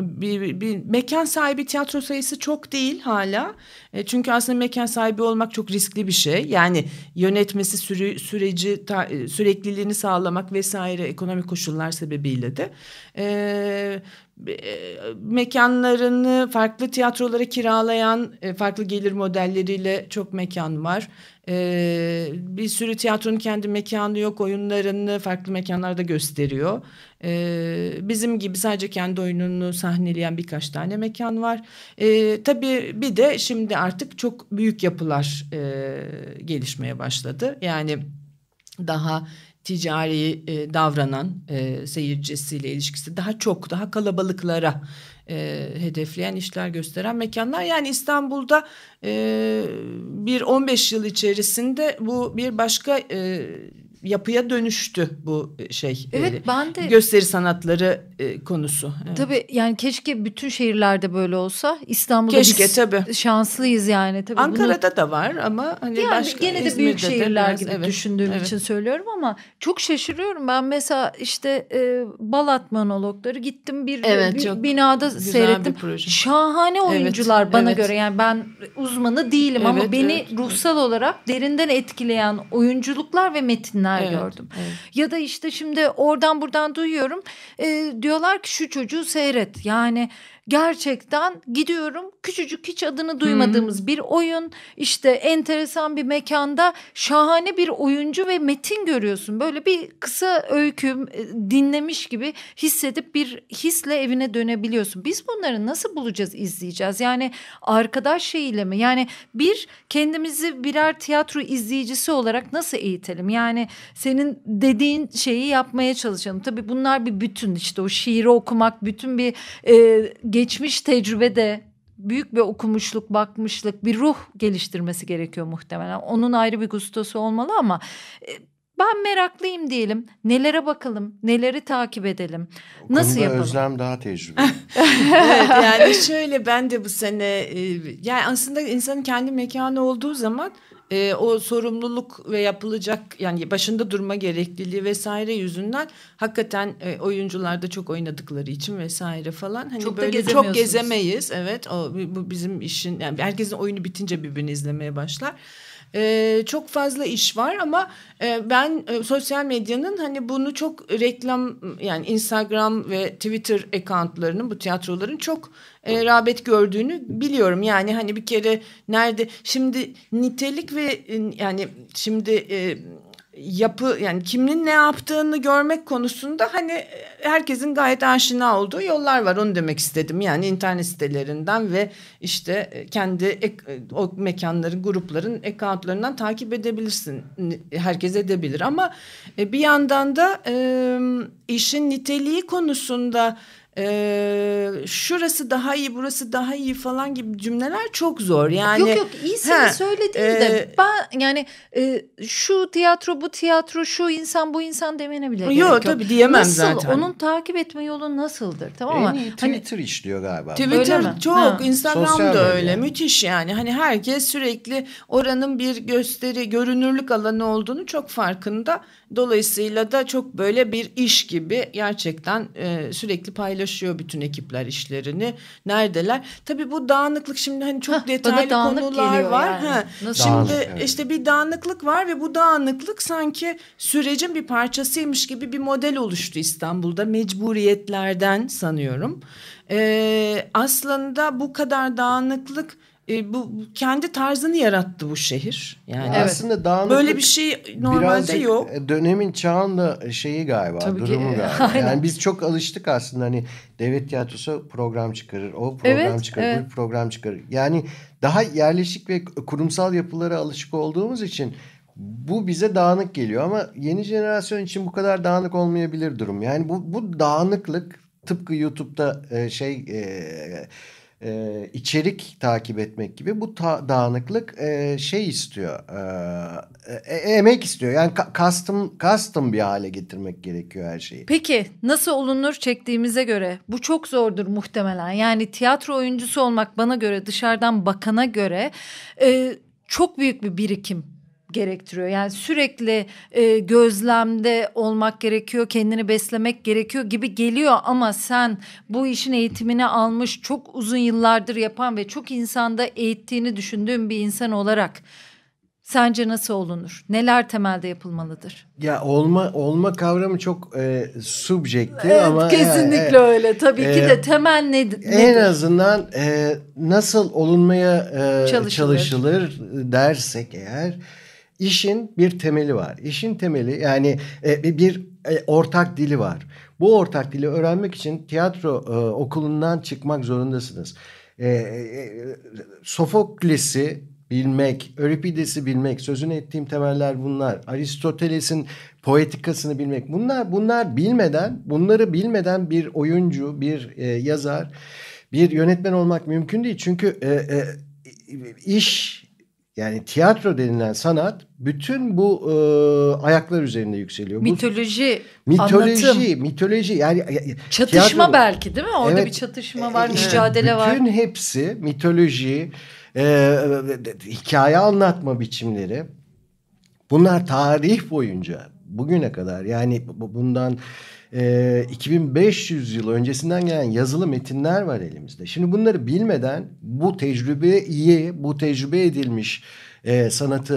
bir, bir, mekan sahibi tiyatro sayısı çok değil hala. E, çünkü aslında mekan sahibi olmak çok riskli bir şey. Yani yönetmesi süre, süreci ta, e, sürekliliğini sağlamak vesaire ekonomik koşullar sebebiyle de. E, e, mekanlarını farklı tiyatrolara kiralayan e, farklı gelir modelleriyle çok mekan var. E, bir sürü tiyatronun kendi mekanı yok oyunlarını farklı mekanlarda gösteriyor. Bizim gibi sadece kendi oyununu sahneleyen birkaç tane mekan var. Tabii bir de şimdi artık çok büyük yapılar gelişmeye başladı. Yani daha ticari e, davranan e, seyircisiyle ilişkisi daha çok daha kalabalıklara e, hedefleyen işler gösteren mekanlar. Yani İstanbul'da e, bir 15 yıl içerisinde bu bir başka e, yapıya dönüştü bu e, şey. E, evet e, ben de. Gösteri sanatları e, konusu. Evet. Tabii yani keşke bütün şehirlerde böyle olsa. İstanbul'da keşke, biz tabii. şanslıyız yani. Tabii Ankara'da bunu... da var ama hani yani başka gene de İzmir'de büyük şehirler de gibi evet, düşündüğüm evet. için söylüyorum ama çok şaşırıyorum. Ben mesela işte e, Balat monologları gittim bir, evet, bir binada seyrettim. Bir Şahane oyuncular evet, bana evet. göre yani ben uzmanı değilim evet, ama beni evet, ruhsal evet. olarak derinden etkileyen oyunculuklar ve metinler isimler evet, gördüm. Evet. Ya da işte şimdi oradan buradan duyuyorum. E, diyorlar ki şu çocuğu seyret. Yani gerçekten gidiyorum küçücük hiç adını duymadığımız hmm. bir oyun işte enteresan bir mekanda şahane bir oyuncu ve metin görüyorsun. Böyle bir kısa öykü e, dinlemiş gibi hissedip bir hisle evine dönebiliyorsun. Biz bunları nasıl bulacağız izleyeceğiz yani arkadaş şeyiyle mi yani bir kendimizi birer tiyatro izleyicisi olarak nasıl eğitelim yani senin dediğin şeyi yapmaya çalışalım. Tabii bunlar bir bütün işte o şiiri okumak bütün bir e, geçmiş tecrübede büyük bir okumuşluk, bakmışlık, bir ruh geliştirmesi gerekiyor muhtemelen. Onun ayrı bir gustosu olmalı ama e, ben meraklıyım diyelim. Nelere bakalım, neleri takip edelim, o nasıl yapalım? Özlem daha tecrübeli. (laughs) evet, yani şöyle ben de bu sene e, yani aslında insanın kendi mekanı olduğu zaman e, o sorumluluk ve yapılacak yani başında durma gerekliliği vesaire yüzünden hakikaten e, oyuncular çok oynadıkları için vesaire falan hani çok böyle çok gezemeyiz evet o bu bizim işin yani herkesin oyunu bitince birbirini izlemeye başlar. E, çok fazla iş var ama e, ben e, sosyal medyanın hani bunu çok reklam yani Instagram ve Twitter accountlarının bu tiyatroların çok e, rağbet gördüğünü biliyorum. Yani hani bir kere nerede şimdi nitelik ve yani şimdi e, yapı yani kimin ne yaptığını görmek konusunda hani e, herkesin gayet aşina olduğu yollar var onu demek istedim. Yani internet sitelerinden ve işte e, kendi ek, e, o mekanları grupların accountlarından takip edebilirsin. Herkes edebilir ama bir yandan da işin niteliği konusunda e, şurası daha iyi burası daha iyi falan gibi cümleler çok zor yani yok yok iyisini he, söyle değil de ben yani e, şu tiyatro bu tiyatro şu insan bu insan demene bile yok, gerek yok tabii diyemem nasıl, zaten onun takip etme yolu nasıldır tamam mı iyi, hani Twitter hani, işliyor galiba Twitter çok ha. Instagram da öyle müthiş yani hani herkes sürekli oranın bir gösteri görünürlük alanı olduğunu çok farkında dolayısıyla da çok böyle bir iş gibi gerçekten e, sürekli paylaşıyor paylaşıyor bütün ekipler işlerini. Neredeler? Tabii bu dağınıklık şimdi hani çok Hah, detaylı konular var. Yani. Ha. Nasıl? Şimdi dağınık, işte bir dağınıklık var ve bu dağınıklık sanki sürecin bir parçasıymış gibi bir model oluştu İstanbul'da mecburiyetlerden sanıyorum. Ee, aslında bu kadar dağınıklık e, bu kendi tarzını yarattı bu şehir. Yani evet. aslında dağınık böyle bir şey normalde yok. E, dönemin çağında şeyi galiba, Tabii durumu ki. (laughs) galiba. Aynen. Yani biz çok alıştık aslında hani devlet tiyatrosu program çıkarır, o program evet, çıkarır, evet. bu program çıkarır. Yani daha yerleşik ve kurumsal yapılara alışık olduğumuz için bu bize dağınık geliyor ama yeni jenerasyon için bu kadar dağınık olmayabilir durum. Yani bu bu dağınıklık tıpkı YouTube'da e, şey e, e, içerik takip etmek gibi bu ta- dağınıklık e, şey istiyor. E, e, e, emek istiyor. Yani ka- custom custom bir hale getirmek gerekiyor her şeyi. Peki nasıl olunur çektiğimize göre? Bu çok zordur muhtemelen. Yani tiyatro oyuncusu olmak bana göre dışarıdan bakana göre e, çok büyük bir birikim gerektiriyor. Yani sürekli e, gözlemde olmak gerekiyor, kendini beslemek gerekiyor gibi geliyor ama sen bu işin eğitimini almış, çok uzun yıllardır yapan ve çok insanda eğittiğini düşündüğün bir insan olarak sence nasıl olunur? Neler temelde yapılmalıdır? Ya olma olma kavramı çok e, subjektif evet, ama kesinlikle e, öyle. Tabii e, ki de e, temel ne, nedir? En azından e, nasıl olunmaya e, çalışılır. çalışılır dersek eğer İşin bir temeli var. İşin temeli yani e, bir e, ortak dili var. Bu ortak dili öğrenmek için tiyatro e, okulundan çıkmak zorundasınız. Sofokles'i bilmek, Euripides'i bilmek, sözünü ettiğim temeller bunlar. Aristoteles'in poetikasını bilmek. Bunlar bunlar bilmeden, bunları bilmeden bir oyuncu, bir yazar, bir yönetmen olmak mümkün değil. Çünkü iş yani tiyatro denilen sanat bütün bu e, ayaklar üzerinde yükseliyor. Mitoloji, bu, mitoloji, anlatım. mitoloji yani çatışma tiyatro, belki değil mi? Orada evet, bir çatışma var, işte mücadele bütün var. Bütün hepsi mitoloji, e, hikaye anlatma biçimleri. Bunlar tarih boyunca bugüne kadar yani bundan e, ee, 2500 yıl öncesinden gelen yazılı metinler var elimizde. Şimdi bunları bilmeden bu tecrübeyi, bu tecrübe edilmiş e, sanatı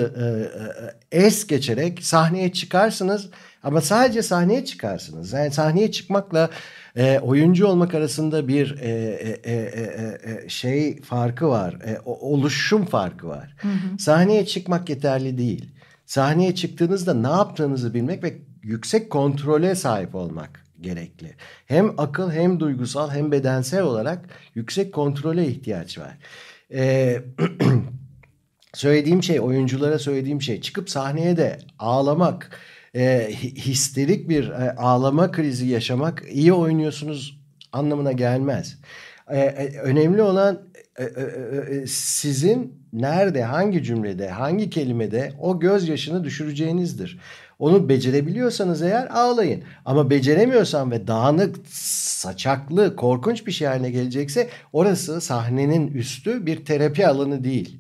e, e, es geçerek sahneye çıkarsınız. Ama sadece sahneye çıkarsınız. Yani sahneye çıkmakla e, oyuncu olmak arasında bir e, e, e, e, e şey farkı var. E, oluşum farkı var. Hı hı. Sahneye çıkmak yeterli değil. Sahneye çıktığınızda ne yaptığınızı bilmek ve yüksek kontrole sahip olmak gerekli. Hem akıl hem duygusal hem bedensel olarak yüksek kontrole ihtiyaç var. Ee, (clears throat) söylediğim şey oyunculara söylediğim şey çıkıp sahneye de ağlamak e, histerik bir e, ağlama krizi yaşamak iyi oynuyorsunuz anlamına gelmez. E, e, önemli olan e, e, e, e sizin nerede, hangi cümlede, hangi kelimede o göz yaşını düşüreceğinizdir. Onu becerebiliyorsanız eğer ağlayın. Ama beceremiyorsan ve dağınık, saçaklı, korkunç bir şey haline gelecekse orası sahnenin üstü bir terapi alanı değil.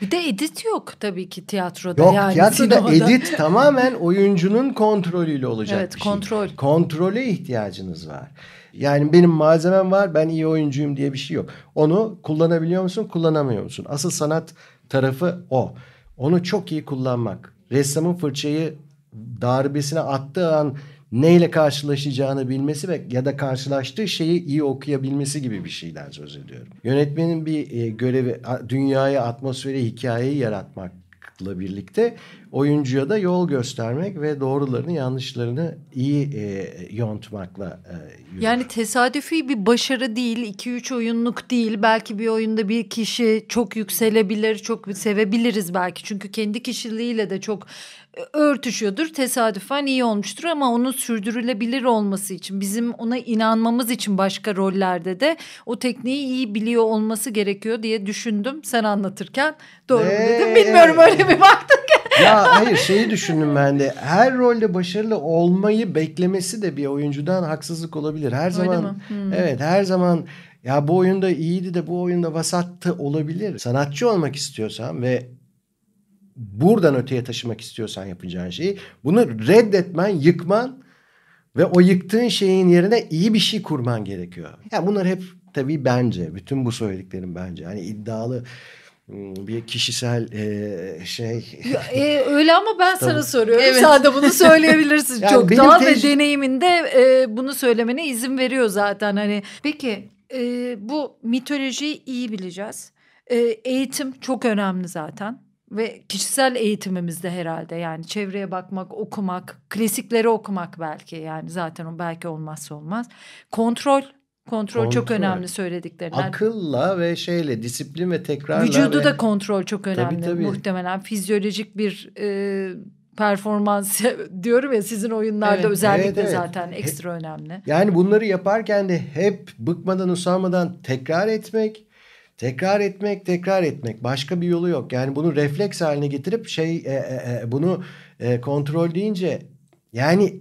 Bir de edit yok tabii ki tiyatroda. Yok yani tiyatroda edit tamamen oyuncunun kontrolüyle olacak evet, bir şey. kontrol. Kontrole ihtiyacınız var. Yani benim malzemem var ben iyi oyuncuyum diye bir şey yok. Onu kullanabiliyor musun kullanamıyor musun? Asıl sanat tarafı o. Onu çok iyi kullanmak. Ressamın fırçayı darbesine attığı an neyle karşılaşacağını bilmesi ve ya da karşılaştığı şeyi iyi okuyabilmesi gibi bir şeyden söz ediyorum. Yönetmenin bir e, görevi dünyaya atmosferi, hikayeyi yaratmakla birlikte oyuncuya da yol göstermek ve doğrularını yanlışlarını iyi e, yontmakla e, Yani tesadüfi bir başarı değil, 2-3 oyunluk değil. Belki bir oyunda bir kişi çok yükselebilir, çok sevebiliriz belki. Çünkü kendi kişiliğiyle de çok e, örtüşüyordur. Tesadüfen iyi olmuştur ama onun sürdürülebilir olması için bizim ona inanmamız için başka rollerde de o tekniği iyi biliyor olması gerekiyor diye düşündüm sen anlatırken. Doğru ee, mu dedim bilmiyorum öyle bir baktın? ya hayır şeyi düşündüm ben de. Her rolde başarılı olmayı beklemesi de bir oyuncudan haksızlık olabilir. Her Öyle zaman mi? Hmm. evet her zaman ya bu oyunda iyiydi de bu oyunda vasattı olabilir. Sanatçı olmak istiyorsan ve buradan öteye taşımak istiyorsan yapacağın şeyi bunu reddetmen, yıkman ve o yıktığın şeyin yerine iyi bir şey kurman gerekiyor. Yani bunlar hep tabii bence bütün bu söylediklerim bence hani iddialı Hmm, bir kişisel e, şey. Ya, e, öyle ama ben Tabii. sana soruyorum. Evet. Sen de bunu (laughs) söyleyebilirsin yani çok daha tec- ve deneyiminde e, bunu söylemene izin veriyor zaten hani. Peki e, bu mitolojiyi iyi bileceğiz. E, eğitim çok önemli zaten ve kişisel eğitimimizde herhalde yani çevreye bakmak, okumak, klasikleri okumak belki yani zaten o belki olmazsa olmaz. Kontrol Kontrol, kontrol çok önemli söylediklerinden. Akılla ve şeyle disiplin ve tekrarla. Vücudu ve... da kontrol çok önemli tabii, tabii. muhtemelen. Fizyolojik bir e, performans (laughs) diyorum ya sizin oyunlarda evet, özellikle evet, evet. zaten ekstra hep, önemli. Yani bunları yaparken de hep bıkmadan usanmadan tekrar etmek, tekrar etmek, tekrar etmek. Başka bir yolu yok. Yani bunu refleks haline getirip şey e, e, e bunu e, kontrol deyince yani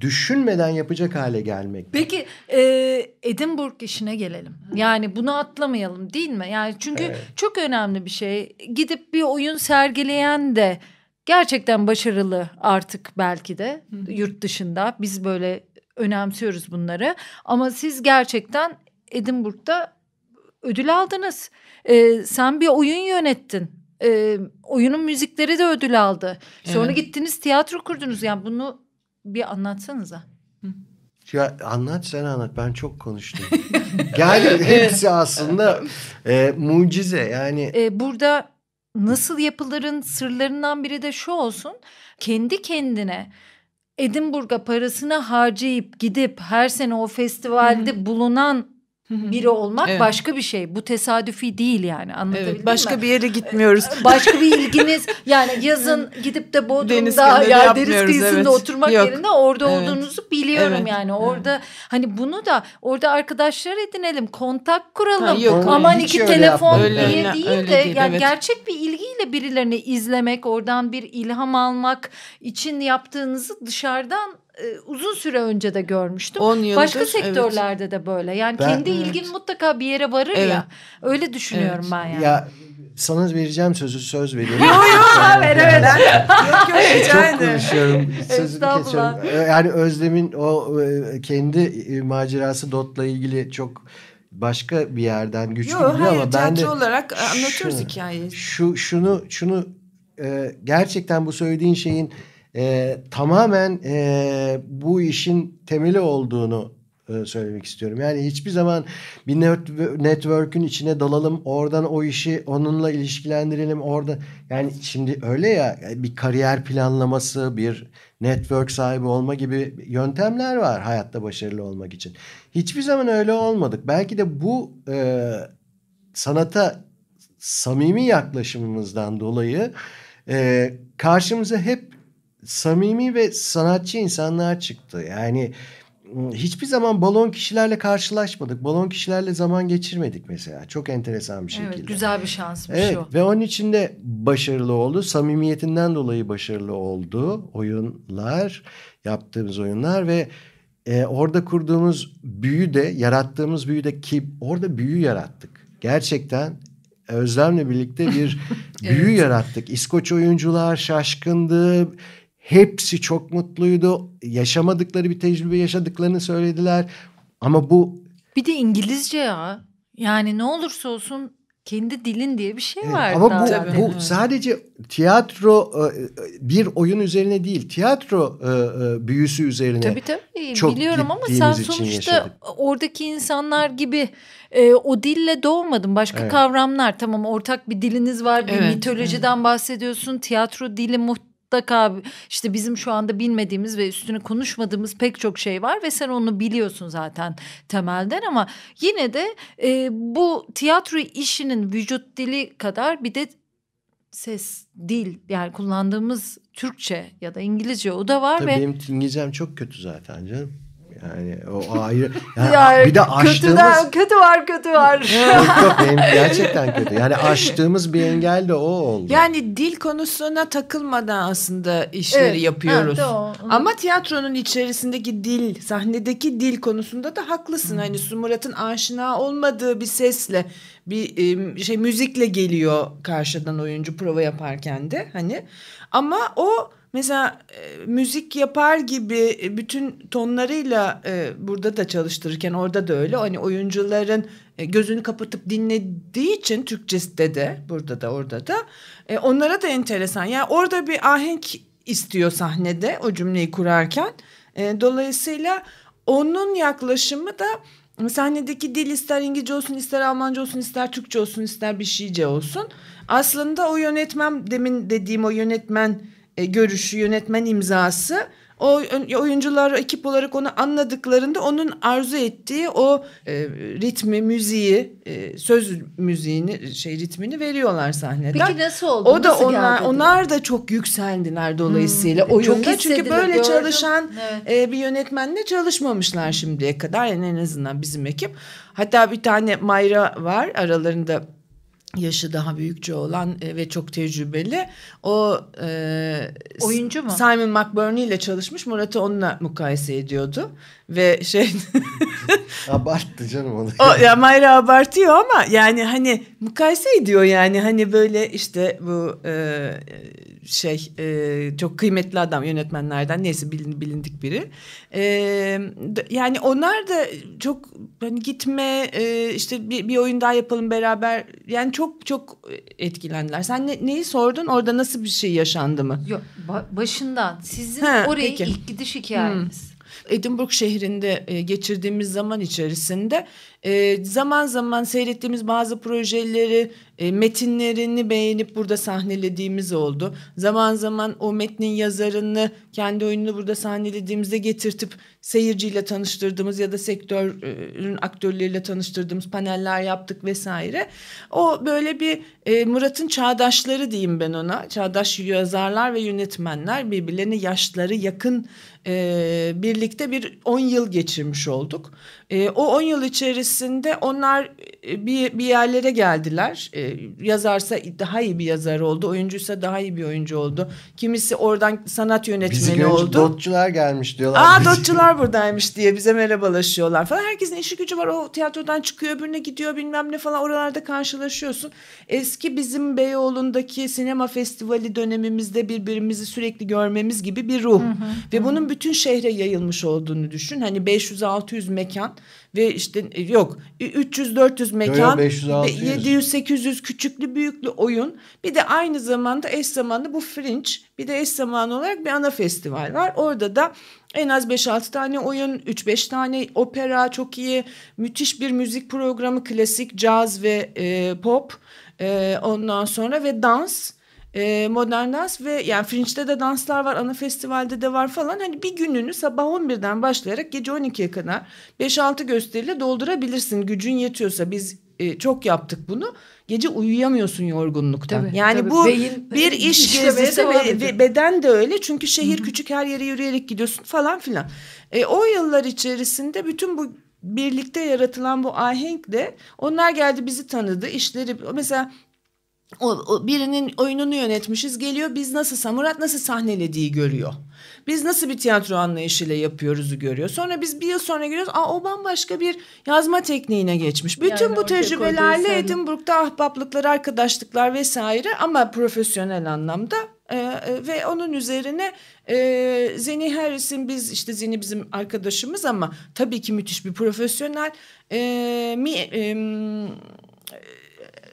düşünmeden yapacak hale gelmek. Peki e, Edinburgh işine gelelim. Yani bunu atlamayalım değil mi? Yani çünkü evet. çok önemli bir şey. Gidip bir oyun sergileyen de gerçekten başarılı artık belki de yurt dışında. Biz böyle önemsiyoruz bunları. Ama siz gerçekten Edinburgh'da ödül aldınız. E, sen bir oyun yönettin e, oyunun müzikleri de ödül aldı. Sonra evet. gittiniz tiyatro kurdunuz. Yani bunu bir anlatsanıza. Hı. Ya anlat sen anlat ben çok konuştum. (laughs) yani hepsi aslında e, mucize yani. Ee, burada nasıl yapıların sırlarından biri de şu olsun. Kendi kendine Edinburgh'a parasını harcayıp gidip her sene o festivalde Hı-hı. bulunan biri olmak evet. başka bir şey. Bu tesadüfi değil yani. Anlatabildim evet, başka mi? bir yere gitmiyoruz. Ee, başka bir ilginiz yani yazın (laughs) gidip de Bodrum'da ya deniz kıyısında evet. oturmak Yok. yerine orada evet. olduğunuzu biliyorum evet. yani. Orada evet. hani bunu da orada arkadaşlar edinelim, kontak kuralım. Ha, yok, Aman iki telefon öyle diye öyle, değil öyle de değil, yani evet. gerçek bir ilgiyle birilerini izlemek, oradan bir ilham almak için yaptığınızı dışarıdan e, uzun süre önce de görmüştüm. 10 yıldır, Başka sektörlerde evet. de böyle. Yani ben, kendi evet. ilgin mutlaka bir yere varır evet. ya. Öyle düşünüyorum evet. ben yani. Ya sana vereceğim sözü söz veriyorum. Yok yok ver evet. Yok yok Çok konuşuyorum. Sözü ee, Yani Özlem'in o e, kendi e, macerası Dot'la ilgili çok başka bir yerden güçlü Yo, hayır, ama ben de olarak anlatıyoruz şunu, hikayeyi. Şu şunu şunu e, gerçekten bu söylediğin şeyin e, tamamen e, bu işin temeli olduğunu e, söylemek istiyorum. Yani hiçbir zaman bir network'ün içine dalalım, oradan o işi onunla ilişkilendirelim, orada yani şimdi öyle ya bir kariyer planlaması, bir network sahibi olma gibi yöntemler var hayatta başarılı olmak için. Hiçbir zaman öyle olmadık. Belki de bu e, sanata samimi yaklaşımımızdan dolayı e, karşımıza hep samimi ve sanatçı insanlığa çıktı. Yani ıı, hiçbir zaman balon kişilerle karşılaşmadık. Balon kişilerle zaman geçirmedik mesela. Çok enteresan bir şekilde. Evet, güzel bir şansmış evet, şey o. Ve onun için de başarılı oldu. Samimiyetinden dolayı başarılı oldu oyunlar, yaptığımız oyunlar ve e, orada kurduğumuz büyü de, yarattığımız büyü de ki orada büyü yarattık. Gerçekten Özlem'le birlikte bir (laughs) büyü evet. yarattık. İskoç oyuncular şaşkındı. Hepsi çok mutluydu. Yaşamadıkları bir tecrübe yaşadıklarını söylediler. Ama bu... Bir de İngilizce ya. Yani ne olursa olsun kendi dilin diye bir şey var. Evet, ama bu, bu sadece tiyatro e, e, bir oyun üzerine değil, tiyatro e, büyüsü üzerine. Tabii tabii çok biliyorum ama sen sonuçta oradaki insanlar gibi o dille doğmadın. Başka evet. kavramlar tamam ortak bir diliniz var, bir evet. mitolojiden evet. bahsediyorsun. Tiyatro dili muhtemelen mutlaka işte bizim şu anda bilmediğimiz ve üstünü konuşmadığımız pek çok şey var ve sen onu biliyorsun zaten temelden ama yine de e, bu tiyatro işinin vücut dili kadar bir de ses, dil yani kullandığımız Türkçe ya da İngilizce o da var Tabii ve benim İngilizcem çok kötü zaten canım. Yani o ayrı. Yani, (laughs) yani bir de açtığımız... kötü var kötü var. yok yok benim (laughs) gerçekten kötü. Yani aştığımız bir engel de o oldu. Yani dil konusuna takılmadan aslında işleri evet. yapıyoruz. Evet, Ama tiyatronun içerisindeki dil, sahnedeki dil konusunda da haklısın. Hani Hı. Hani Sumurat'ın aşina olmadığı bir sesle bir şey müzikle geliyor karşıdan oyuncu prova yaparken de hani ama o Mesela e, müzik yapar gibi e, bütün tonlarıyla e, burada da çalıştırırken orada da öyle. Hani oyuncuların e, gözünü kapatıp dinlediği için Türkçesi de de burada da orada da e, onlara da enteresan. Yani orada bir ahenk istiyor sahnede o cümleyi kurarken. E, dolayısıyla onun yaklaşımı da sahnedeki dil ister İngilizce olsun ister Almanca olsun ister Türkçe olsun ister bir şeyce olsun. Aslında o yönetmen demin dediğim o yönetmen e, görüşü, yönetmen imzası o oyuncular ekip olarak onu anladıklarında onun arzu ettiği o e, ritmi, müziği, e, söz müziğini, şey ritmini veriyorlar sahneden. Peki nasıl oldu? O da nasıl onlar geldi? onlar da çok yükseldiler dolayısıyla hmm, oyunda çok çünkü böyle gördüm. çalışan evet. e, bir yönetmenle çalışmamışlar şimdiye kadar yani en azından bizim ekip. Hatta bir tane Mayra var aralarında yaşı daha büyükçe olan e, ve çok tecrübeli. O e, oyuncu mu? Simon McBurney ile çalışmış. Murat'ı onunla mukayese ediyordu ve şey (laughs) abarttı canım onu. O ya Mayra abartıyor ama yani hani mukayese ediyor yani hani böyle işte bu e, şey e, çok kıymetli adam yönetmenlerden neyse bilin, bilindik biri. E, yani onlar da çok hani gitme e, işte bir, bir oyun daha yapalım beraber yani çok çok etkilendiler. Sen ne, neyi sordun orada nasıl bir şey yaşandı mı? Yok başından sizin ha, oraya peki. ilk gidiş hikayeniz. Hmm. Edinburgh şehrinde e, geçirdiğimiz zaman içerisinde e, zaman zaman seyrettiğimiz bazı projeleri e, metinlerini beğenip burada sahnelediğimiz oldu. Zaman zaman o metnin yazarını kendi oyununu burada sahnelediğimizde getirtip seyirciyle tanıştırdığımız ya da sektörün aktörleriyle tanıştırdığımız paneller yaptık vesaire. O böyle bir e, Murat'ın çağdaşları diyeyim ben ona. Çağdaş yazarlar ve yönetmenler birbirlerine yaşları yakın e, birlikte bir 10 yıl geçirmiş olduk. E, o 10 yıl içerisinde onlar e, bir, bir yerlere geldiler. E, yazarsa daha iyi bir yazar oldu, oyuncuysa daha iyi bir oyuncu oldu. Kimisi oradan sanat yönetmeni oldu. Bizi oldu. Dotçular gelmiş diyorlar. Aa dotçular buradaymış diye bize merhabalaşıyorlar falan. Herkesin işi gücü var. O tiyatrodan çıkıyor, öbürüne gidiyor bilmem ne falan. Oralarda karşılaşıyorsun. Eski bizim Beyoğlu'ndaki sinema festivali dönemimizde birbirimizi sürekli görmemiz gibi bir ruh. Hı hı, Ve hı. bunun bütün şehre yayılmış olduğunu düşün. Hani 500-600 mekan ve işte e, yok 300-400 e, mekan, 700-800 küçüklü büyüklü oyun. Bir de aynı zamanda eş zamanlı bu Fringe bir de eş zamanlı olarak bir ana festival var. Orada da en az 5-6 tane oyun, 3-5 tane opera çok iyi, müthiş bir müzik programı, klasik, caz ve e, pop. E, ondan sonra ve dans e, modern dans ve yani Fringe'de de danslar var, ana festivalde de var falan. Hani bir gününü sabah 11'den başlayarak gece 12'ye kadar 5-6 gösteriyle doldurabilirsin gücün yetiyorsa. Biz e, çok yaptık bunu. Gece uyuyamıyorsun yorgunluktan. Tabii, yani tabii. bu Beyin, e, bir iş gezisi ve, ve beden de öyle. Çünkü şehir Hı-hı. küçük her yere yürüyerek gidiyorsun falan filan. E, o yıllar içerisinde bütün bu birlikte yaratılan bu ahenk de onlar geldi bizi tanıdı işleri mesela birinin oyununu yönetmişiz geliyor biz nasıl Murat nasıl sahnelediği görüyor. Biz nasıl bir tiyatro anlayışıyla yapıyoruzu görüyor. Sonra biz bir yıl sonra geliyoruz. Aa o bambaşka bir yazma tekniğine geçmiş. Bütün yani bu tecrübelerle koyduysan... Edinburgh'da ahbaplıklar, arkadaşlıklar vesaire ama profesyonel anlamda ee, ve onun üzerine e, Zeni Harris'in biz işte Zeni bizim arkadaşımız ama tabii ki müthiş bir profesyonel e, mi, e,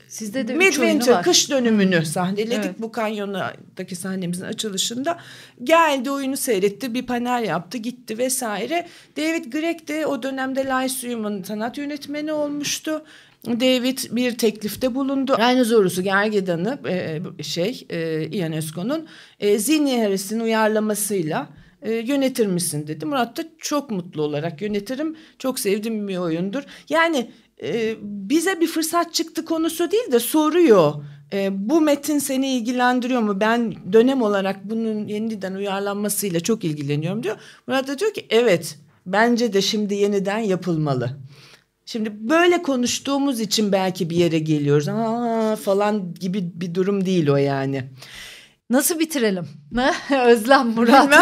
Sizde de Midwinter kış dönümünü sahneledik. Evet. Bu kanyondaki sahnemizin açılışında. Geldi oyunu seyretti. Bir panel yaptı gitti vesaire. David Gregg de o dönemde Lyceum'un sanat yönetmeni olmuştu. David bir teklifte bulundu. Aynı zorusu Gergedan'ı e, e, şey e, Ian Özko'nun e, Zini Harris'in uyarlamasıyla e, yönetir misin dedi. Murat da çok mutlu olarak yönetirim. Çok sevdiğim bir oyundur. Yani e, bize bir fırsat çıktı konusu değil de soruyor. E, bu metin seni ilgilendiriyor mu? Ben dönem olarak bunun yeniden uyarlanmasıyla çok ilgileniyorum diyor. Murat da diyor ki evet bence de şimdi yeniden yapılmalı. Şimdi böyle konuştuğumuz için belki bir yere geliyoruz. Aa falan gibi bir durum değil o yani. Nasıl bitirelim? Ne? (laughs) Özlem Murat. (laughs)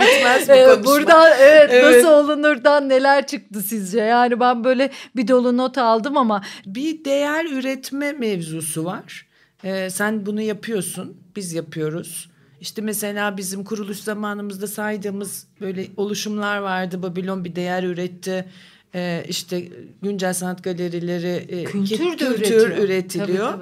Bitmez bu ee, konuşma. Buradan evet, evet nasıl olunurdan neler çıktı sizce? Yani ben böyle bir dolu not aldım ama. Bir değer üretme mevzusu var. Ee, sen bunu yapıyorsun, biz yapıyoruz. İşte mesela bizim kuruluş zamanımızda saydığımız böyle oluşumlar vardı. Babilon bir değer üretti. Ee, işte güncel sanat galerileri e, kültür, e, kültür üretiliyor. üretiliyor. Tabii,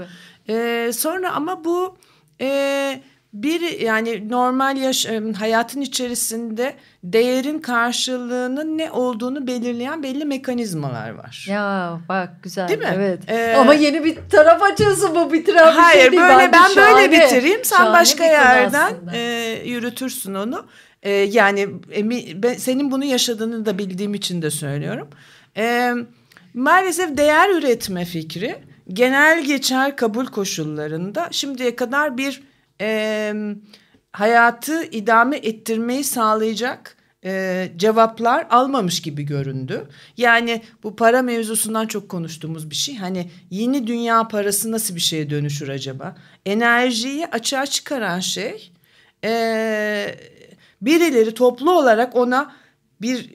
tabii. Ee, sonra ama bu e, ee, bir yani normal yaş e, hayatın içerisinde değerin karşılığının ne olduğunu belirleyen belli mekanizmalar var. Ya bak güzel. Değil mi? Evet. Ee, Ama yeni bir taraf açıyorsun bu bitiren bir şey hayır, şey değil. Hayır ben şahane, böyle bitireyim sen başka yerden e, yürütürsün onu. E, yani emi, ben, senin bunu yaşadığını da bildiğim için de söylüyorum. E, maalesef değer üretme fikri genel geçer kabul koşullarında şimdiye kadar bir e, hayatı idame ettirmeyi sağlayacak e, cevaplar almamış gibi göründü. Yani bu para mevzusundan çok konuştuğumuz bir şey. Hani yeni dünya parası nasıl bir şeye dönüşür acaba? Enerjiyi açığa çıkaran şey e, birileri toplu olarak ona bir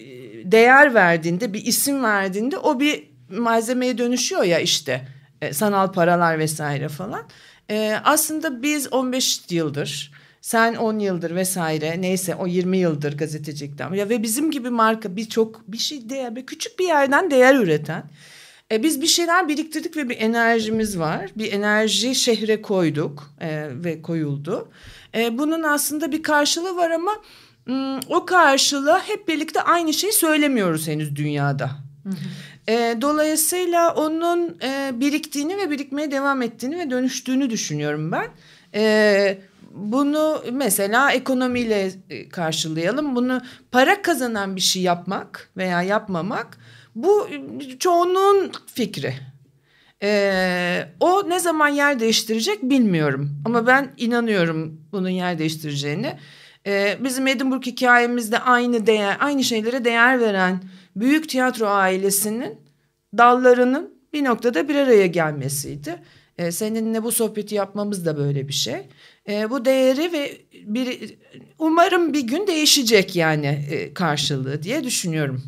değer verdiğinde, bir isim verdiğinde o bir malzemeye dönüşüyor ya işte e, sanal paralar vesaire falan. E, aslında biz 15 yıldır sen 10 yıldır vesaire neyse o 20 yıldır gazetecilikten ya ve bizim gibi marka birçok bir şey değer bir küçük bir yerden değer üreten e, biz bir şeyler biriktirdik ve bir enerjimiz var. Bir enerji şehre koyduk e, ve koyuldu. E, bunun aslında bir karşılığı var ama m, o karşılığı hep birlikte aynı şeyi söylemiyoruz henüz dünyada. Hı hı. E, dolayısıyla onun e, biriktiğini ve birikmeye devam ettiğini ve dönüştüğünü düşünüyorum ben. E, bunu mesela ekonomiyle e, karşılayalım. Bunu para kazanan bir şey yapmak veya yapmamak bu e, çoğunun fikri. Ee, o ne zaman yer değiştirecek bilmiyorum ama ben inanıyorum bunun yer değiştireceğini. Ee, bizim Edinburgh hikayemizde aynı değer, aynı şeylere değer veren büyük tiyatro ailesinin dallarının bir noktada bir araya gelmesiydi. E, seninle bu sohbeti yapmamız da böyle bir şey. E, bu değeri ve bir umarım bir gün değişecek yani e, karşılığı diye düşünüyorum.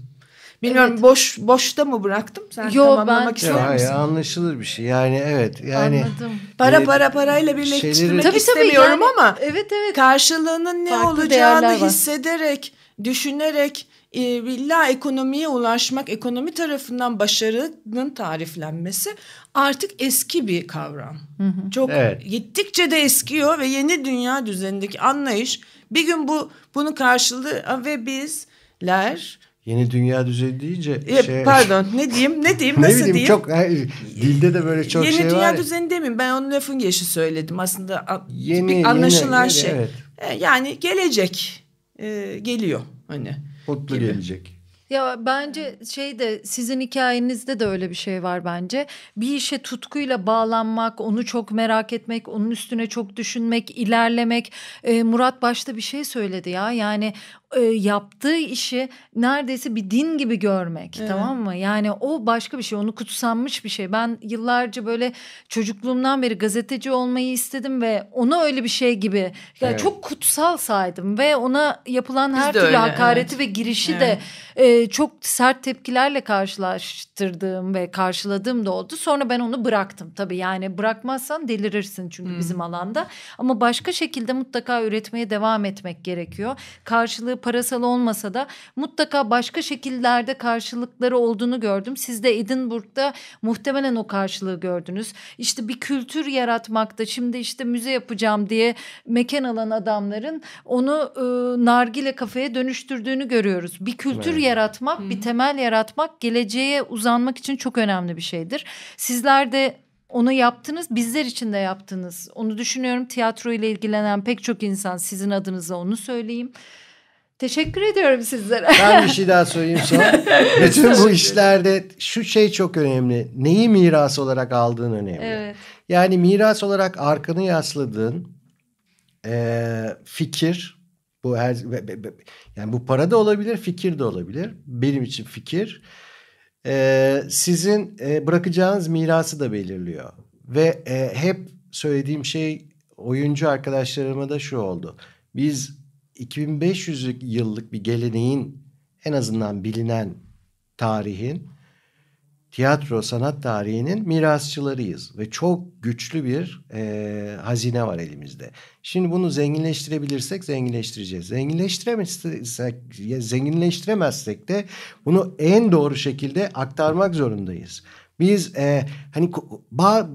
Bilmiyorum evet. boş boşta mı bıraktım? Sen Yo, tamamlamak ben... ister misin? Hayır, anlaşılır bir şey. Yani evet. Yani Anladım. Para e, para parayla birleştirmek şeyleri... tabii, istemiyorum tabii yani, ama evet evet. Karşılığının ne Farklı olacağını hissederek, düşünerek illa e, ekonomiye ulaşmak, ekonomi tarafından başarının tariflenmesi artık eski bir kavram. Hı hı. Çok evet. gittikçe de eskiyor ve yeni dünya düzenindeki anlayış bir gün bu bunu karşılığı ve bizler Yeni dünya düzeni deyince e, şey... Pardon ne diyeyim ne diyeyim (laughs) nasıl ne bileyim, diyeyim? Çok, hayır, dilde de böyle çok yeni şey var. Yeni dünya düzeni demeyeyim ben onun lafın gelişi söyledim aslında yeni, bir anlaşılan yeni, şey. evet. E, yani gelecek e, geliyor hani mutlu gibi. gelecek. Ya bence şey de sizin hikayenizde de öyle bir şey var bence. Bir işe tutkuyla bağlanmak, onu çok merak etmek, onun üstüne çok düşünmek, ilerlemek. Ee, Murat başta bir şey söyledi ya. Yani e, yaptığı işi neredeyse bir din gibi görmek evet. tamam mı? Yani o başka bir şey onu kutsanmış bir şey. Ben yıllarca böyle çocukluğumdan beri gazeteci olmayı istedim ve onu öyle bir şey gibi yani evet. çok kutsal saydım ve ona yapılan Biz her türlü öyle, hakareti evet. ve girişi evet. de e, çok sert tepkilerle karşılaştırdığım ve karşıladığım da oldu. Sonra ben onu bıraktım tabii yani bırakmazsan delirirsin çünkü hmm. bizim alanda ama başka şekilde mutlaka üretmeye devam etmek gerekiyor. Karşılığı parasal olmasa da mutlaka başka şekillerde karşılıkları olduğunu gördüm. Siz de Edinburgh'da muhtemelen o karşılığı gördünüz. İşte bir kültür yaratmakta şimdi işte müze yapacağım diye mekan alan adamların onu e, nargile kafeye dönüştürdüğünü görüyoruz. Bir kültür evet. yaratmak, Hı-hı. bir temel yaratmak geleceğe uzanmak için çok önemli bir şeydir. Sizler de onu yaptınız, bizler için de yaptınız. Onu düşünüyorum tiyatro ile ilgilenen pek çok insan sizin adınıza onu söyleyeyim. Teşekkür ediyorum sizlere. Ben bir şey daha söyleyeyim son. (laughs) Bütün bu işlerde şu şey çok önemli. Neyi miras olarak aldığın önemli. Evet. Yani miras olarak arkanı yasladığın e, fikir bu her yani bu para da olabilir, fikir de olabilir. Benim için fikir e, sizin e, bırakacağınız mirası da belirliyor. Ve e, hep söylediğim şey oyuncu arkadaşlarıma da şu oldu. Biz 2500 yıllık bir geleneğin en azından bilinen tarihin tiyatro sanat tarihinin mirasçılarıyız ve çok güçlü bir e, hazine var elimizde. Şimdi bunu zenginleştirebilirsek zenginleştireceğiz. Zenginleştiremezsek zenginleştiremezsek de bunu en doğru şekilde aktarmak zorundayız. Biz e, hani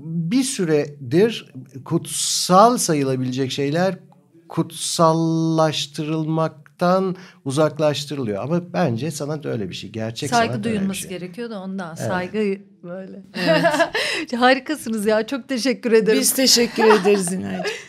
bir süredir kutsal sayılabilecek şeyler kutsallaştırılmaktan uzaklaştırılıyor. Ama bence sanat öyle bir şey. Gerçek saygı sanat şey. duyulması şey. gerekiyor da ondan evet. saygı böyle. Evet. (laughs) Harikasınız ya. Çok teşekkür ederim. Biz teşekkür ederiz İnaycığım. (laughs)